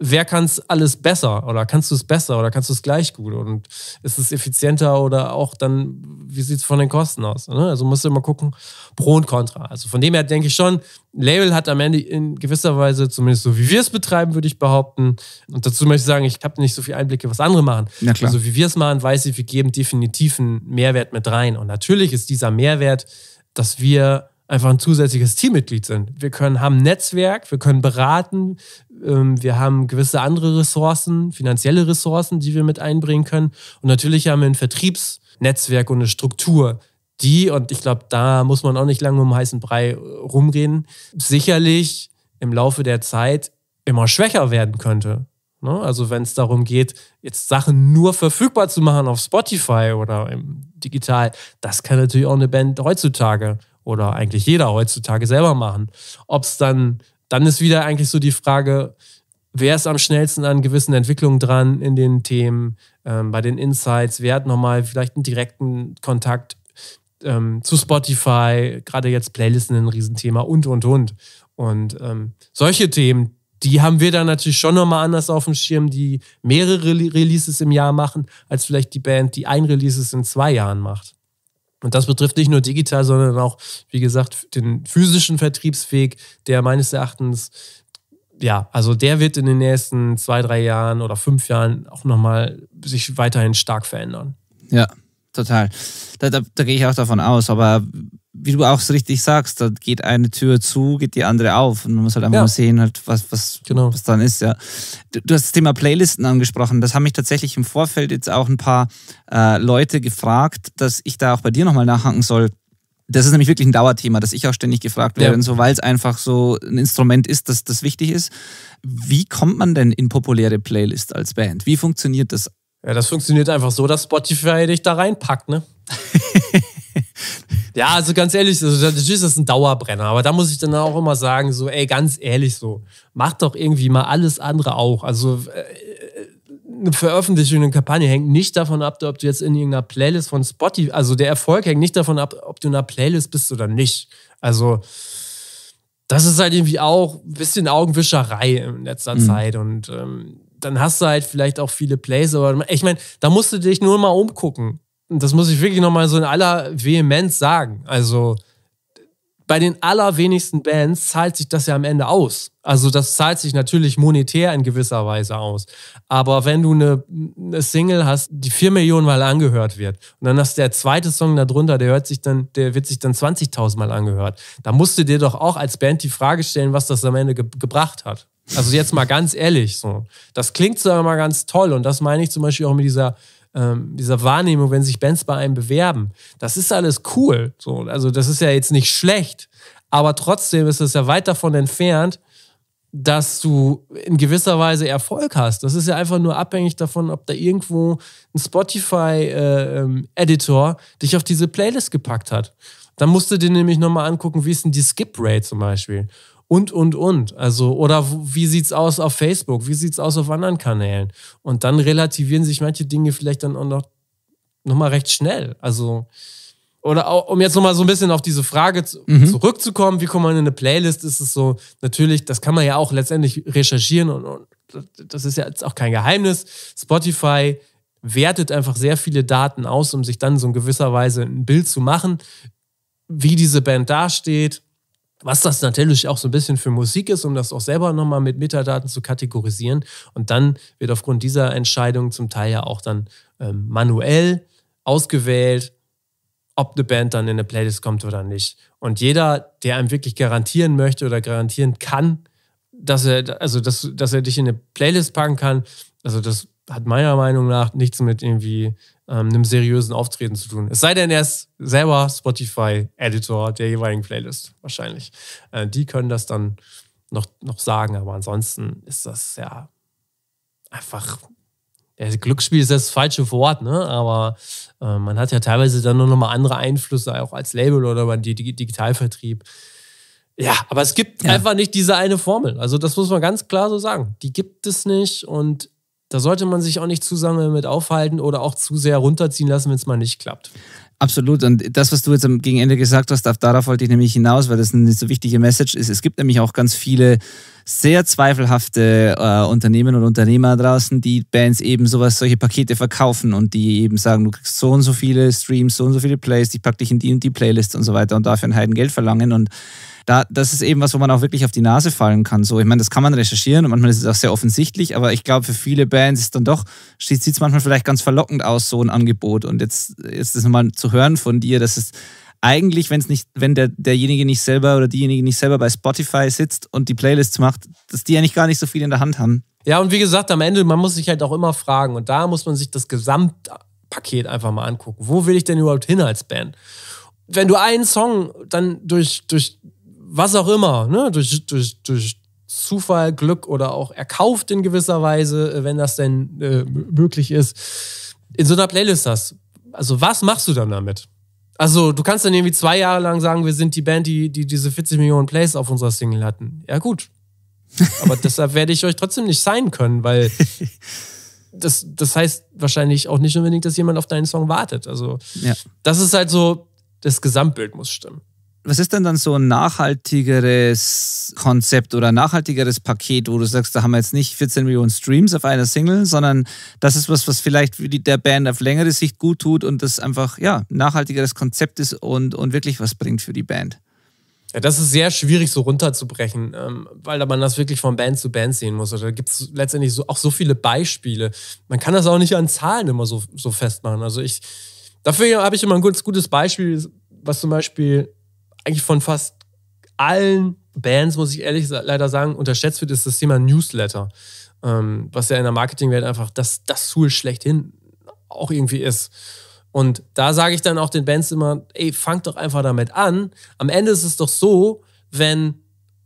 wer kann es alles besser oder kannst du es besser oder kannst du es gleich gut und ist es effizienter oder auch dann, wie sieht es von den Kosten aus? Ne? Also musst du immer gucken, Pro und Contra. Also von dem her denke ich schon, Label hat am Ende in gewisser Weise, zumindest so wie wir es betreiben, würde ich behaupten, und dazu möchte ich sagen, ich habe nicht so viel Einblicke, was andere machen. Also wie wir es machen, weiß ich, wir geben definitiv einen Mehrwert mit rein. Und natürlich ist dieser Mehrwert, dass wir einfach ein zusätzliches Teammitglied sind. Wir können haben ein Netzwerk, wir können beraten, ähm, wir haben gewisse andere Ressourcen, finanzielle Ressourcen, die wir mit einbringen können. Und natürlich haben wir ein Vertriebsnetzwerk und eine Struktur, die, und ich glaube, da muss man auch nicht lange um heißen Brei äh, rumreden, sicherlich im Laufe der Zeit immer schwächer werden könnte. Ne? Also wenn es darum geht, jetzt Sachen nur verfügbar zu machen auf Spotify oder digital, das kann natürlich auch eine Band heutzutage oder eigentlich jeder heutzutage selber machen. Ob es dann dann ist wieder eigentlich so die Frage, wer ist am schnellsten an gewissen Entwicklungen dran in den Themen, ähm, bei den Insights, wer hat nochmal vielleicht einen direkten Kontakt ähm, zu Spotify, gerade jetzt Playlisten ein Riesenthema und, und, und. Und ähm, solche Themen, die haben wir dann natürlich schon nochmal anders auf dem Schirm, die mehrere Releases im Jahr machen, als vielleicht die Band, die ein Releases in zwei Jahren macht. Und das betrifft nicht nur digital, sondern auch, wie gesagt, den physischen Vertriebsweg, der meines Erachtens, ja, also der wird in den nächsten zwei, drei Jahren oder fünf Jahren auch nochmal sich weiterhin stark verändern. Ja, total. Da, da, da gehe ich auch davon aus. Aber wie du auch so richtig sagst, da geht eine Tür zu, geht die andere auf und man muss halt einfach ja. mal sehen, halt, was, was, genau. was dann ist, ja. Du, du, hast das Thema Playlisten angesprochen. Das haben mich tatsächlich im Vorfeld jetzt auch ein paar äh, Leute gefragt, dass ich da auch bei dir nochmal nachhaken soll. Das ist nämlich wirklich ein Dauerthema, dass ich auch ständig gefragt werde, ja. so, weil es einfach so ein Instrument ist, dass das wichtig ist. Wie kommt man denn in populäre Playlists als Band? Wie funktioniert das? Ja, das funktioniert einfach so, dass Spotify dich da reinpackt, ne? Ja, also ganz ehrlich, also natürlich ist das ein Dauerbrenner, aber da muss ich dann auch immer sagen, so, ey, ganz ehrlich, so, mach doch irgendwie mal alles andere auch. Also äh, äh, eine Veröffentlichung, eine Kampagne hängt nicht davon ab, ob du jetzt in irgendeiner Playlist von Spotify, also der Erfolg hängt nicht davon ab, ob du in einer Playlist bist oder nicht. Also das ist halt irgendwie auch ein bisschen Augenwischerei in letzter mhm. Zeit und ähm, dann hast du halt vielleicht auch viele Plays, aber ich meine, da musst du dich nur mal umgucken das muss ich wirklich nochmal so in aller Vehemenz sagen. Also bei den allerwenigsten Bands zahlt sich das ja am Ende aus. Also das zahlt sich natürlich monetär in gewisser Weise aus. Aber wenn du eine, eine Single hast, die vier Millionen Mal angehört wird und dann hast du der zweite Song darunter, der hört sich dann, der wird sich dann 20.000 Mal angehört. Da musst du dir doch auch als Band die Frage stellen, was das am Ende ge gebracht hat. Also jetzt mal ganz ehrlich, so. Das klingt zwar immer ganz toll und das meine ich zum Beispiel auch mit dieser ähm, dieser Wahrnehmung, wenn sich Bands bei einem bewerben. Das ist alles cool. So, also das ist ja jetzt nicht schlecht, aber trotzdem ist es ja weit davon entfernt, dass du in gewisser Weise Erfolg hast. Das ist ja einfach nur abhängig davon, ob da irgendwo ein Spotify-Editor äh, ähm, dich auf diese Playlist gepackt hat. Dann musst du dir nämlich nochmal angucken, wie ist denn die Skip-Rate zum Beispiel und, und, und. Also, oder wie sieht's aus auf Facebook? Wie sieht's aus auf anderen Kanälen? Und dann relativieren sich manche Dinge vielleicht dann auch noch, noch mal recht schnell. Also, oder auch, um jetzt nochmal so ein bisschen auf diese Frage zu, mhm. zurückzukommen, wie kommt man in eine Playlist, ist es so, natürlich, das kann man ja auch letztendlich recherchieren und, und das ist ja jetzt auch kein Geheimnis. Spotify wertet einfach sehr viele Daten aus, um sich dann so in gewisser Weise ein Bild zu machen, wie diese Band dasteht, was das natürlich auch so ein bisschen für Musik ist, um das auch selber nochmal mit Metadaten zu kategorisieren. Und dann wird aufgrund dieser Entscheidung zum Teil ja auch dann ähm, manuell ausgewählt, ob eine Band dann in eine Playlist kommt oder nicht. Und jeder, der einem wirklich garantieren möchte oder garantieren kann, dass er, also dass, dass er dich in eine Playlist packen kann, also das hat meiner Meinung nach nichts mit irgendwie ähm, einem seriösen Auftreten zu tun. Es sei denn, er ist selber Spotify-Editor der jeweiligen Playlist, wahrscheinlich. Äh, die können das dann noch, noch sagen, aber ansonsten ist das ja einfach. Ja, Glücksspiel ist das falsche Wort, ne? aber äh, man hat ja teilweise dann nur nochmal andere Einflüsse, auch als Label oder beim Digitalvertrieb. Ja, aber es gibt ja. einfach nicht diese eine Formel. Also das muss man ganz klar so sagen. Die gibt es nicht und da sollte man sich auch nicht zu lange mit aufhalten oder auch zu sehr runterziehen lassen, wenn es mal nicht klappt. Absolut. Und das, was du jetzt am Gegenende gesagt hast, darauf wollte ich nämlich hinaus, weil das eine so wichtige Message ist. Es gibt nämlich auch ganz viele sehr zweifelhafte äh, Unternehmen und Unternehmer draußen, die Bands eben sowas, solche Pakete verkaufen und die eben sagen, du kriegst so und so viele Streams, so und so viele Plays, ich pack dich in die und die Playlist und so weiter und dafür ein Heidengeld verlangen. Und da, das ist eben was, wo man auch wirklich auf die Nase fallen kann. So, ich meine, das kann man recherchieren und manchmal ist es auch sehr offensichtlich, aber ich glaube, für viele Bands ist dann doch, sieht es manchmal vielleicht ganz verlockend aus, so ein Angebot. Und jetzt, jetzt das nochmal zu hören von dir, dass es eigentlich, wenn es nicht, wenn der, derjenige nicht selber oder diejenige nicht selber bei Spotify sitzt und die Playlists macht, dass die eigentlich gar nicht so viel in der Hand haben. Ja, und wie gesagt, am Ende, man muss sich halt auch immer fragen und da muss man sich das Gesamtpaket einfach mal angucken. Wo will ich denn überhaupt hin als Band? Wenn du einen Song dann durch, durch was auch immer, ne? durch, durch, durch Zufall, Glück oder auch erkauft in gewisser Weise, äh, wenn das denn äh, möglich ist. In so einer Playlist das. Also was machst du dann damit? Also du kannst dann irgendwie zwei Jahre lang sagen, wir sind die Band, die, die diese 40 Millionen Plays auf unserer Single hatten. Ja gut. Aber deshalb werde ich euch trotzdem nicht sein können, weil das, das heißt wahrscheinlich auch nicht unbedingt, dass jemand auf deinen Song wartet. Also ja. das ist halt so, das Gesamtbild muss stimmen. Was ist denn dann so ein nachhaltigeres Konzept oder nachhaltigeres Paket, wo du sagst, da haben wir jetzt nicht 14 Millionen Streams auf einer Single, sondern das ist was, was vielleicht der Band auf längere Sicht gut tut und das einfach ja nachhaltigeres Konzept ist und, und wirklich was bringt für die Band? Ja, das ist sehr schwierig so runterzubrechen, ähm, weil man das wirklich von Band zu Band sehen muss. Also da gibt es letztendlich so, auch so viele Beispiele. Man kann das auch nicht an Zahlen immer so, so festmachen. Also ich, dafür habe ich immer ein gutes Beispiel, was zum Beispiel eigentlich von fast allen Bands, muss ich ehrlich leider sagen, unterschätzt wird, ist das Thema Newsletter. Ähm, was ja in der Marketingwelt einfach das, das Tool schlechthin auch irgendwie ist. Und da sage ich dann auch den Bands immer, ey, fangt doch einfach damit an. Am Ende ist es doch so, wenn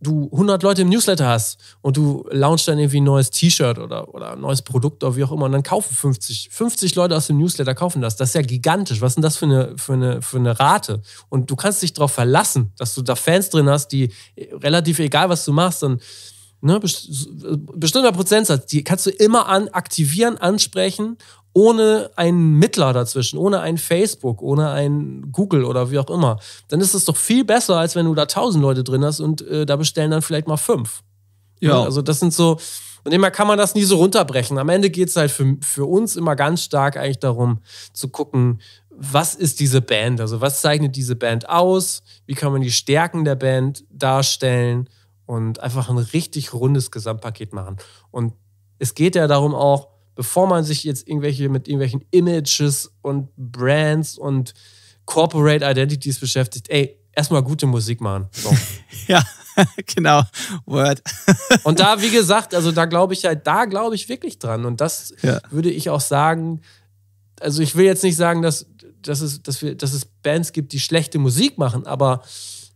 du 100 Leute im Newsletter hast und du launchst dann irgendwie ein neues T-Shirt oder, oder ein neues Produkt oder wie auch immer und dann kaufen 50, 50 Leute aus dem Newsletter kaufen das. Das ist ja gigantisch. Was ist denn das für eine, für eine, für eine Rate? Und du kannst dich darauf verlassen, dass du da Fans drin hast, die äh, relativ egal, was du machst, dann ne, bestimmter Prozentsatz, die kannst du immer an aktivieren, ansprechen ohne einen Mittler dazwischen, ohne ein Facebook, ohne ein Google oder wie auch immer, dann ist es doch viel besser, als wenn du da tausend Leute drin hast und äh, da bestellen dann vielleicht mal fünf. Ja. Also das sind so, und immer kann man das nie so runterbrechen. Am Ende geht es halt für, für uns immer ganz stark eigentlich darum zu gucken, was ist diese Band? Also was zeichnet diese Band aus? Wie kann man die Stärken der Band darstellen? Und einfach ein richtig rundes Gesamtpaket machen. Und es geht ja darum auch, bevor man sich jetzt irgendwelche mit irgendwelchen Images und Brands und Corporate Identities beschäftigt, ey, erstmal gute Musik machen. So. ja, genau. Word. und da, wie gesagt, also da glaube ich halt, da glaube ich wirklich dran. Und das ja. würde ich auch sagen. Also ich will jetzt nicht sagen, dass, dass, es, dass, wir, dass es Bands gibt, die schlechte Musik machen, aber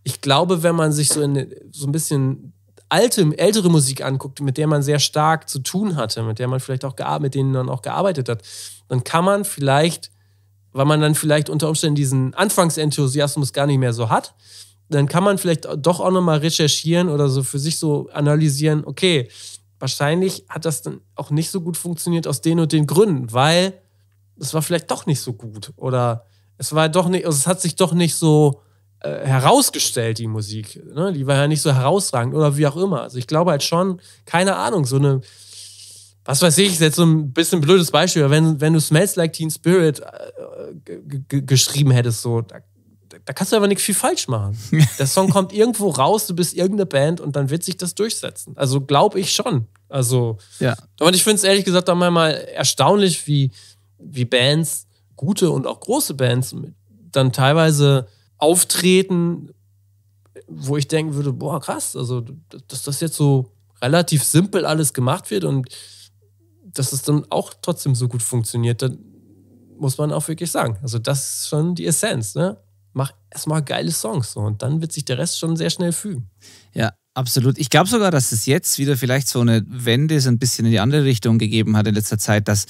ich glaube, wenn man sich so, in, so ein bisschen alte, ältere Musik anguckt, mit der man sehr stark zu tun hatte, mit der man vielleicht auch mit denen man auch gearbeitet hat, dann kann man vielleicht, weil man dann vielleicht unter Umständen diesen Anfangsenthusiasmus gar nicht mehr so hat, dann kann man vielleicht doch auch nochmal recherchieren oder so für sich so analysieren, okay, wahrscheinlich hat das dann auch nicht so gut funktioniert aus den und den Gründen, weil es war vielleicht doch nicht so gut oder es war doch nicht, also es hat sich doch nicht so äh, herausgestellt, die Musik. Ne? Die war ja nicht so herausragend oder wie auch immer. Also ich glaube halt schon, keine Ahnung, so eine, was weiß ich, ist jetzt so ein bisschen ein blödes Beispiel, aber wenn, wenn du Smells Like Teen Spirit äh, geschrieben hättest, so, da, da kannst du aber nicht viel falsch machen. Der Song kommt irgendwo raus, du bist irgendeine Band und dann wird sich das durchsetzen. Also glaube ich schon. Also, ja. Und ich finde es ehrlich gesagt auch mal erstaunlich, wie, wie Bands, gute und auch große Bands, dann teilweise auftreten, wo ich denken würde, boah, krass, also dass das jetzt so relativ simpel alles gemacht wird und dass es dann auch trotzdem so gut funktioniert, dann muss man auch wirklich sagen. Also das ist schon die Essenz, ne? Mach erstmal geile Songs so, und dann wird sich der Rest schon sehr schnell fügen. Ja, Absolut. Ich glaube sogar, dass es jetzt wieder vielleicht so eine Wende ist, ein bisschen in die andere Richtung gegeben hat in letzter Zeit, dass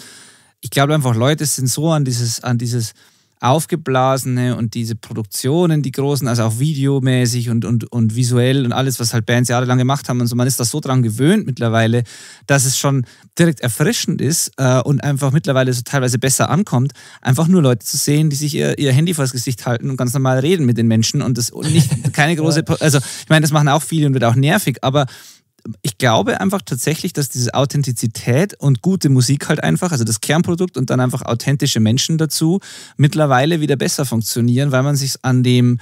ich glaube einfach Leute sind so an dieses, an dieses aufgeblasene und diese Produktionen, die großen, also auch videomäßig und, und, und visuell und alles, was halt Bands jahrelang gemacht haben und so, man ist da so dran gewöhnt mittlerweile, dass es schon direkt erfrischend ist äh, und einfach mittlerweile so teilweise besser ankommt, einfach nur Leute zu sehen, die sich ihr, ihr Handy vors Gesicht halten und ganz normal reden mit den Menschen und das nicht keine große, also ich meine, das machen auch viele und wird auch nervig, aber ich glaube einfach tatsächlich, dass diese Authentizität und gute Musik halt einfach, also das Kernprodukt und dann einfach authentische Menschen dazu, mittlerweile wieder besser funktionieren, weil man sich an dem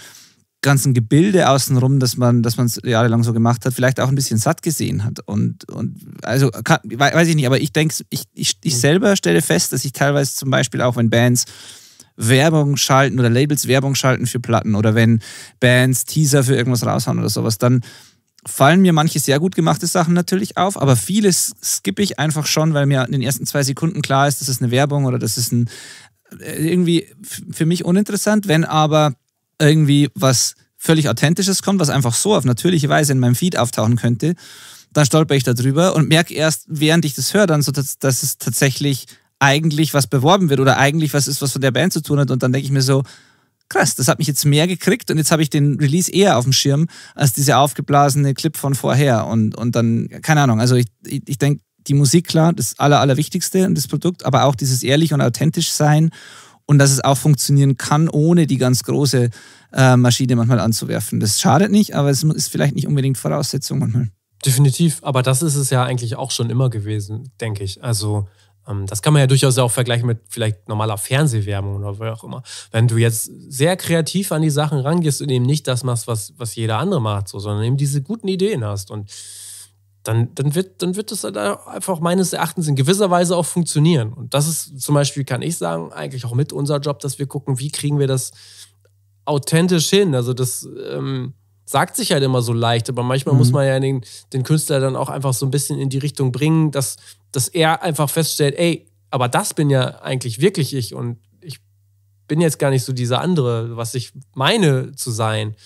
ganzen Gebilde außenrum, dass man dass jahrelang so gemacht hat, vielleicht auch ein bisschen satt gesehen hat. Und, und also kann, weiß ich nicht, aber ich denke, ich, ich, ich mhm. selber stelle fest, dass ich teilweise zum Beispiel auch, wenn Bands Werbung schalten oder Labels Werbung schalten für Platten oder wenn Bands Teaser für irgendwas raushauen oder sowas, dann fallen mir manche sehr gut gemachte Sachen natürlich auf, aber vieles skippe ich einfach schon, weil mir in den ersten zwei Sekunden klar ist, das ist eine Werbung oder das ist ein äh, irgendwie für mich uninteressant. Wenn aber irgendwie was völlig Authentisches kommt, was einfach so auf natürliche Weise in meinem Feed auftauchen könnte, dann stolper ich darüber und merke erst, während ich das höre, dann so, dass, dass es tatsächlich eigentlich was beworben wird oder eigentlich was ist, was von der Band zu tun hat. Und dann denke ich mir so, krass, das hat mich jetzt mehr gekriegt und jetzt habe ich den Release eher auf dem Schirm als diese aufgeblasene Clip von vorher. Und, und dann, keine Ahnung, also ich, ich, ich denke, die Musik, klar, das Aller, Allerwichtigste und das Produkt, aber auch dieses ehrlich und authentisch sein und dass es auch funktionieren kann, ohne die ganz große äh, Maschine manchmal anzuwerfen. Das schadet nicht, aber es ist vielleicht nicht unbedingt Voraussetzung manchmal. Definitiv, aber das ist es ja eigentlich auch schon immer gewesen, denke ich. Also ähm, das kann man ja durchaus auch vergleichen mit vielleicht normaler Fernsehwerbung oder wer auch immer. Wenn du jetzt sehr kreativ an die Sachen rangehst und eben nicht das machst, was, was jeder andere macht, so, sondern eben diese guten Ideen hast und dann, dann, wird, dann wird das halt einfach meines Erachtens in gewisser Weise auch funktionieren. Und das ist zum Beispiel, kann ich sagen, eigentlich auch mit unser Job, dass wir gucken, wie kriegen wir das authentisch hin. Also das ähm, sagt sich halt immer so leicht, aber manchmal mhm. muss man ja den, den Künstler dann auch einfach so ein bisschen in die Richtung bringen, dass, dass er einfach feststellt, ey, aber das bin ja eigentlich wirklich ich und ich bin jetzt gar nicht so dieser andere, was ich meine zu sein.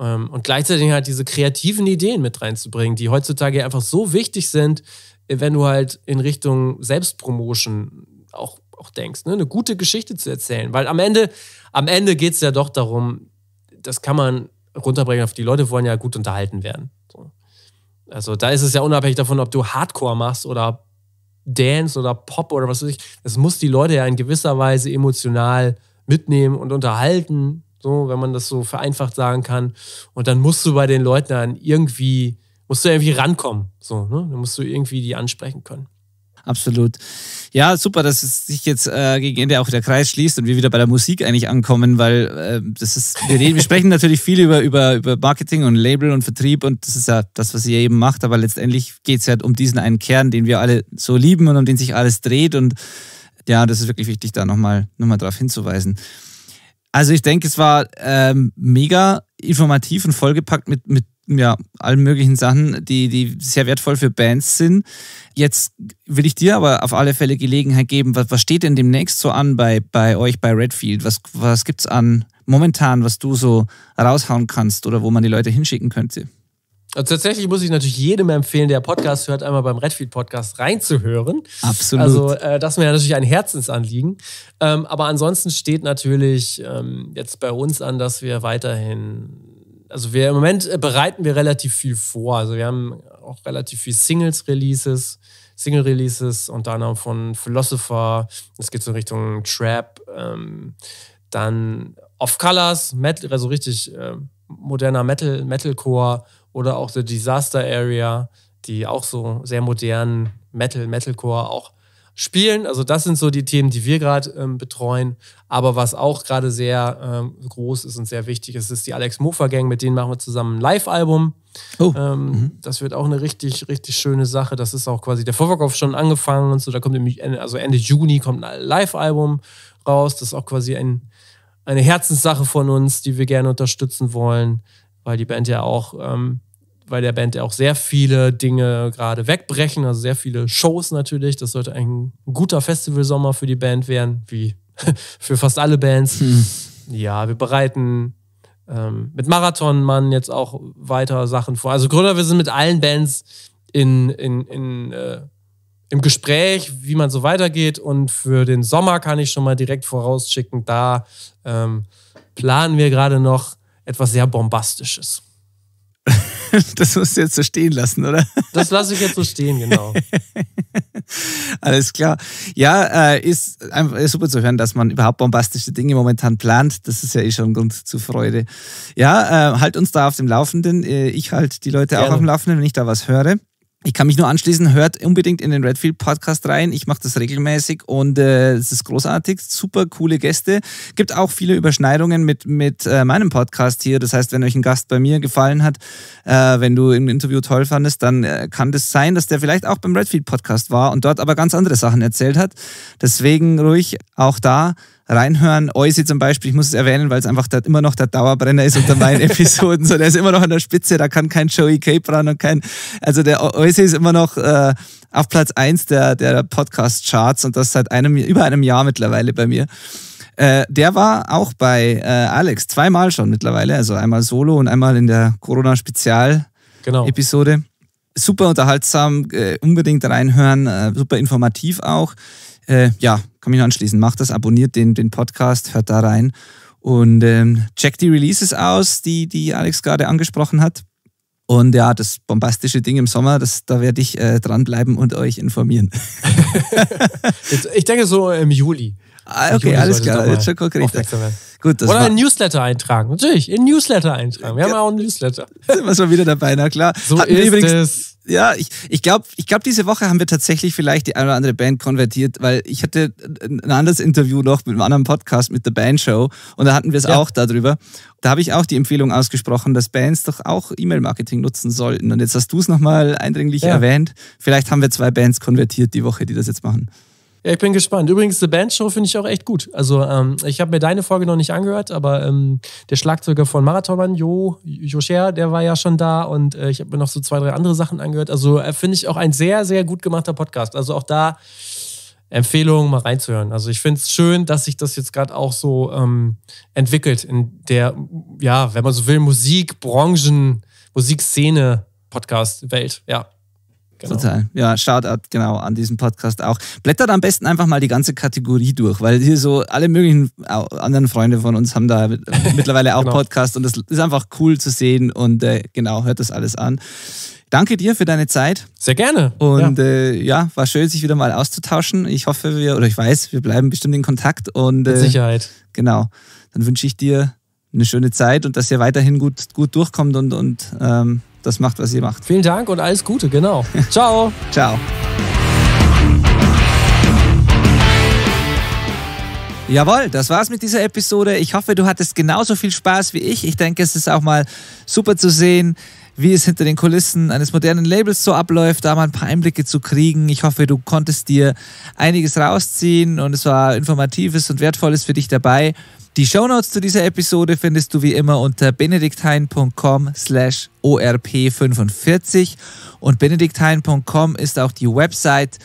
Ähm, und gleichzeitig halt diese kreativen Ideen mit reinzubringen, die heutzutage einfach so wichtig sind, äh, wenn du halt in Richtung Selbstpromotion auch, auch denkst, ne? eine gute Geschichte zu erzählen. Weil am Ende, am Ende geht es ja doch darum, das kann man runterbringen auf die Leute wollen ja gut unterhalten werden. So. Also da ist es ja unabhängig davon, ob du Hardcore machst oder Dance oder Pop oder was weiß ich. Es muss die Leute ja in gewisser Weise emotional mitnehmen und unterhalten, so, wenn man das so vereinfacht sagen kann. Und dann musst du bei den Leuten dann irgendwie, musst du irgendwie rankommen. So, ne? Dann musst du irgendwie die ansprechen können absolut. Ja, super, dass es sich jetzt äh, gegen Ende auch der Kreis schließt und wir wieder bei der Musik eigentlich ankommen, weil äh, das ist, wir, reden, wir sprechen natürlich viel über, über, über Marketing und Label und Vertrieb und das ist ja das, was ihr eben macht, aber letztendlich geht es ja um diesen einen Kern, den wir alle so lieben und um den sich alles dreht und ja, das ist wirklich wichtig, da nochmal noch mal drauf hinzuweisen. Also ich denke, es war ähm, mega informativ und vollgepackt mit, mit ja, allen möglichen Sachen, die, die sehr wertvoll für Bands sind. Jetzt will ich dir aber auf alle Fälle Gelegenheit geben, was, was steht denn demnächst so an bei, bei euch bei Redfield? Was, was gibt es an momentan, was du so raushauen kannst oder wo man die Leute hinschicken könnte? Also tatsächlich muss ich natürlich jedem empfehlen, der Podcast hört, einmal beim Redfield Podcast reinzuhören. Absolut. Also äh, das ist mir natürlich ein Herzensanliegen. Ähm, aber ansonsten steht natürlich ähm, jetzt bei uns an, dass wir weiterhin also wir im Moment äh, bereiten wir relativ viel vor. Also wir haben auch relativ viel Singles-Releases, Single-Releases unter anderem von Philosopher. Es geht so in Richtung Trap. Ähm, dann Off Colors, Metal, also richtig äh, moderner Metal, Metalcore oder auch The Disaster Area, die auch so sehr modernen Metal, Metalcore auch spielen. Also das sind so die Themen, die wir gerade ähm, betreuen. Aber was auch gerade sehr ähm, groß ist und sehr wichtig ist, ist die Alex Mofa Gang. Mit denen machen wir zusammen ein Live-Album. Oh. Ähm, mhm. Das wird auch eine richtig, richtig schöne Sache. Das ist auch quasi der Vorverkauf schon angefangen und so. Da kommt Ende, also Ende Juni kommt ein Live-Album raus. Das ist auch quasi ein, eine Herzenssache von uns, die wir gerne unterstützen wollen, weil die Band ja auch ähm, bei der Band ja auch sehr viele Dinge gerade wegbrechen, also sehr viele Shows natürlich. Das sollte ein guter Festivalsommer für die Band werden, wie für fast alle Bands. Hm. Ja, wir bereiten ähm, mit Marathon Mann jetzt auch weiter Sachen vor. Also Gründer, wir sind mit allen Bands in, in, in, äh, im Gespräch, wie man so weitergeht. Und für den Sommer kann ich schon mal direkt vorausschicken, da ähm, planen wir gerade noch etwas sehr Bombastisches. Das musst du jetzt so stehen lassen, oder? Das lasse ich jetzt so stehen, genau. Alles klar. Ja, äh, ist einfach äh, super zu hören, dass man überhaupt bombastische Dinge momentan plant. Das ist ja eh schon ein Grund zur Freude. Ja, äh, halt uns da auf dem Laufenden. Ich halte die Leute Gerne. auch auf dem Laufenden, wenn ich da was höre. Ich kann mich nur anschließen, hört unbedingt in den Redfield Podcast rein. Ich mache das regelmäßig und äh, es ist großartig. Super coole Gäste. Gibt auch viele Überschneidungen mit, mit äh, meinem Podcast hier. Das heißt, wenn euch ein Gast bei mir gefallen hat, äh, wenn du im Interview toll fandest, dann äh, kann das sein, dass der vielleicht auch beim Redfield Podcast war und dort aber ganz andere Sachen erzählt hat. Deswegen ruhig auch da reinhören. Eusi zum Beispiel, ich muss es erwähnen, weil es einfach der, immer noch der Dauerbrenner ist unter meinen Episoden. So, der ist immer noch an der Spitze, da kann kein Joey Cape ran und kein. Also der Eusi ist immer noch äh, auf Platz 1 der, der Podcast-Charts und das seit einem, über einem Jahr mittlerweile bei mir. Äh, der war auch bei äh, Alex zweimal schon mittlerweile, also einmal solo und einmal in der Corona-Spezial-Episode. Genau. Super unterhaltsam, äh, unbedingt reinhören, äh, super informativ auch. Äh, ja, kann mich nur anschließen. Macht das, abonniert den, den Podcast, hört da rein und ähm, checkt die Releases aus, die, die Alex gerade angesprochen hat. Und ja, das bombastische Ding im Sommer, das, da werde ich äh, dranbleiben und euch informieren. ich denke so im ähm, Juli. Ah, okay, Juli alles klar, jetzt schon konkret. Gut, Oder ein Newsletter eintragen, natürlich, in Newsletter eintragen. Wir ja. haben ja auch einen Newsletter. Sind wir schon wieder dabei, na klar. So Hatten ist übrigens, es ja, ich, ich glaube, ich glaub, diese Woche haben wir tatsächlich vielleicht die eine oder andere Band konvertiert, weil ich hatte ein anderes Interview noch mit einem anderen Podcast mit der Band Show und da hatten wir es ja. auch darüber. Da habe ich auch die Empfehlung ausgesprochen, dass Bands doch auch E-Mail-Marketing nutzen sollten. Und jetzt hast du es nochmal eindringlich ja. erwähnt. Vielleicht haben wir zwei Bands konvertiert die Woche, die das jetzt machen. Ja, ich bin gespannt. Übrigens, The Band Show finde ich auch echt gut. Also, ähm, ich habe mir deine Folge noch nicht angehört, aber ähm, der Schlagzeuger von Marathonmann, Jo, Josher, der war ja schon da und äh, ich habe mir noch so zwei, drei andere Sachen angehört. Also, äh, finde ich auch ein sehr, sehr gut gemachter Podcast. Also, auch da Empfehlung, mal reinzuhören. Also, ich finde es schön, dass sich das jetzt gerade auch so ähm, entwickelt in der, ja, wenn man so will, Musikbranchen, Musikszene, Podcast-Welt. Ja, Genau. Total. Ja, Shoutout genau an diesen Podcast auch. Blättert am besten einfach mal die ganze Kategorie durch, weil hier so alle möglichen anderen Freunde von uns haben da mittlerweile auch genau. Podcast und das ist einfach cool zu sehen und äh, genau, hört das alles an. Danke dir für deine Zeit. Sehr gerne. Und ja. Äh, ja. war schön, sich wieder mal auszutauschen. Ich hoffe, wir, oder ich weiß, wir bleiben bestimmt in Kontakt. Und, äh, Mit Sicherheit. Genau. Dann wünsche ich dir eine schöne Zeit und dass ihr weiterhin gut, gut durchkommt und, und ähm, das macht, was ihr macht. Vielen Dank und alles Gute, genau. Ciao. Ciao. Jawohl, das war's mit dieser Episode. Ich hoffe, du hattest genauso viel Spaß wie ich. Ich denke, es ist auch mal super zu sehen, wie es hinter den Kulissen eines modernen Labels so abläuft, da mal ein paar Einblicke zu kriegen. Ich hoffe, du konntest dir einiges rausziehen und es war informatives und wertvolles für dich dabei. Die Shownotes zu dieser Episode findest du wie immer unter benedikthein.com slash orp45 und benedikthein.com ist auch die Website,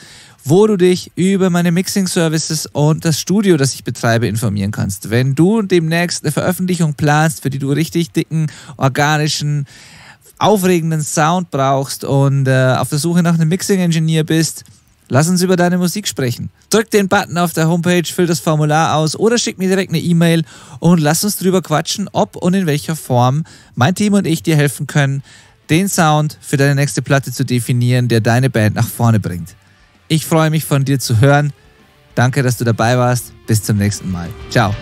wo du dich über meine Mixing Services und das Studio, das ich betreibe, informieren kannst. Wenn du demnächst eine Veröffentlichung planst, für die du richtig dicken, organischen, aufregenden Sound brauchst und äh, auf der Suche nach einem Mixing-Engineer bist, lass uns über deine Musik sprechen. Drück den Button auf der Homepage, füll das Formular aus oder schick mir direkt eine E-Mail und lass uns drüber quatschen, ob und in welcher Form mein Team und ich dir helfen können, den Sound für deine nächste Platte zu definieren, der deine Band nach vorne bringt. Ich freue mich von dir zu hören. Danke, dass du dabei warst. Bis zum nächsten Mal. Ciao.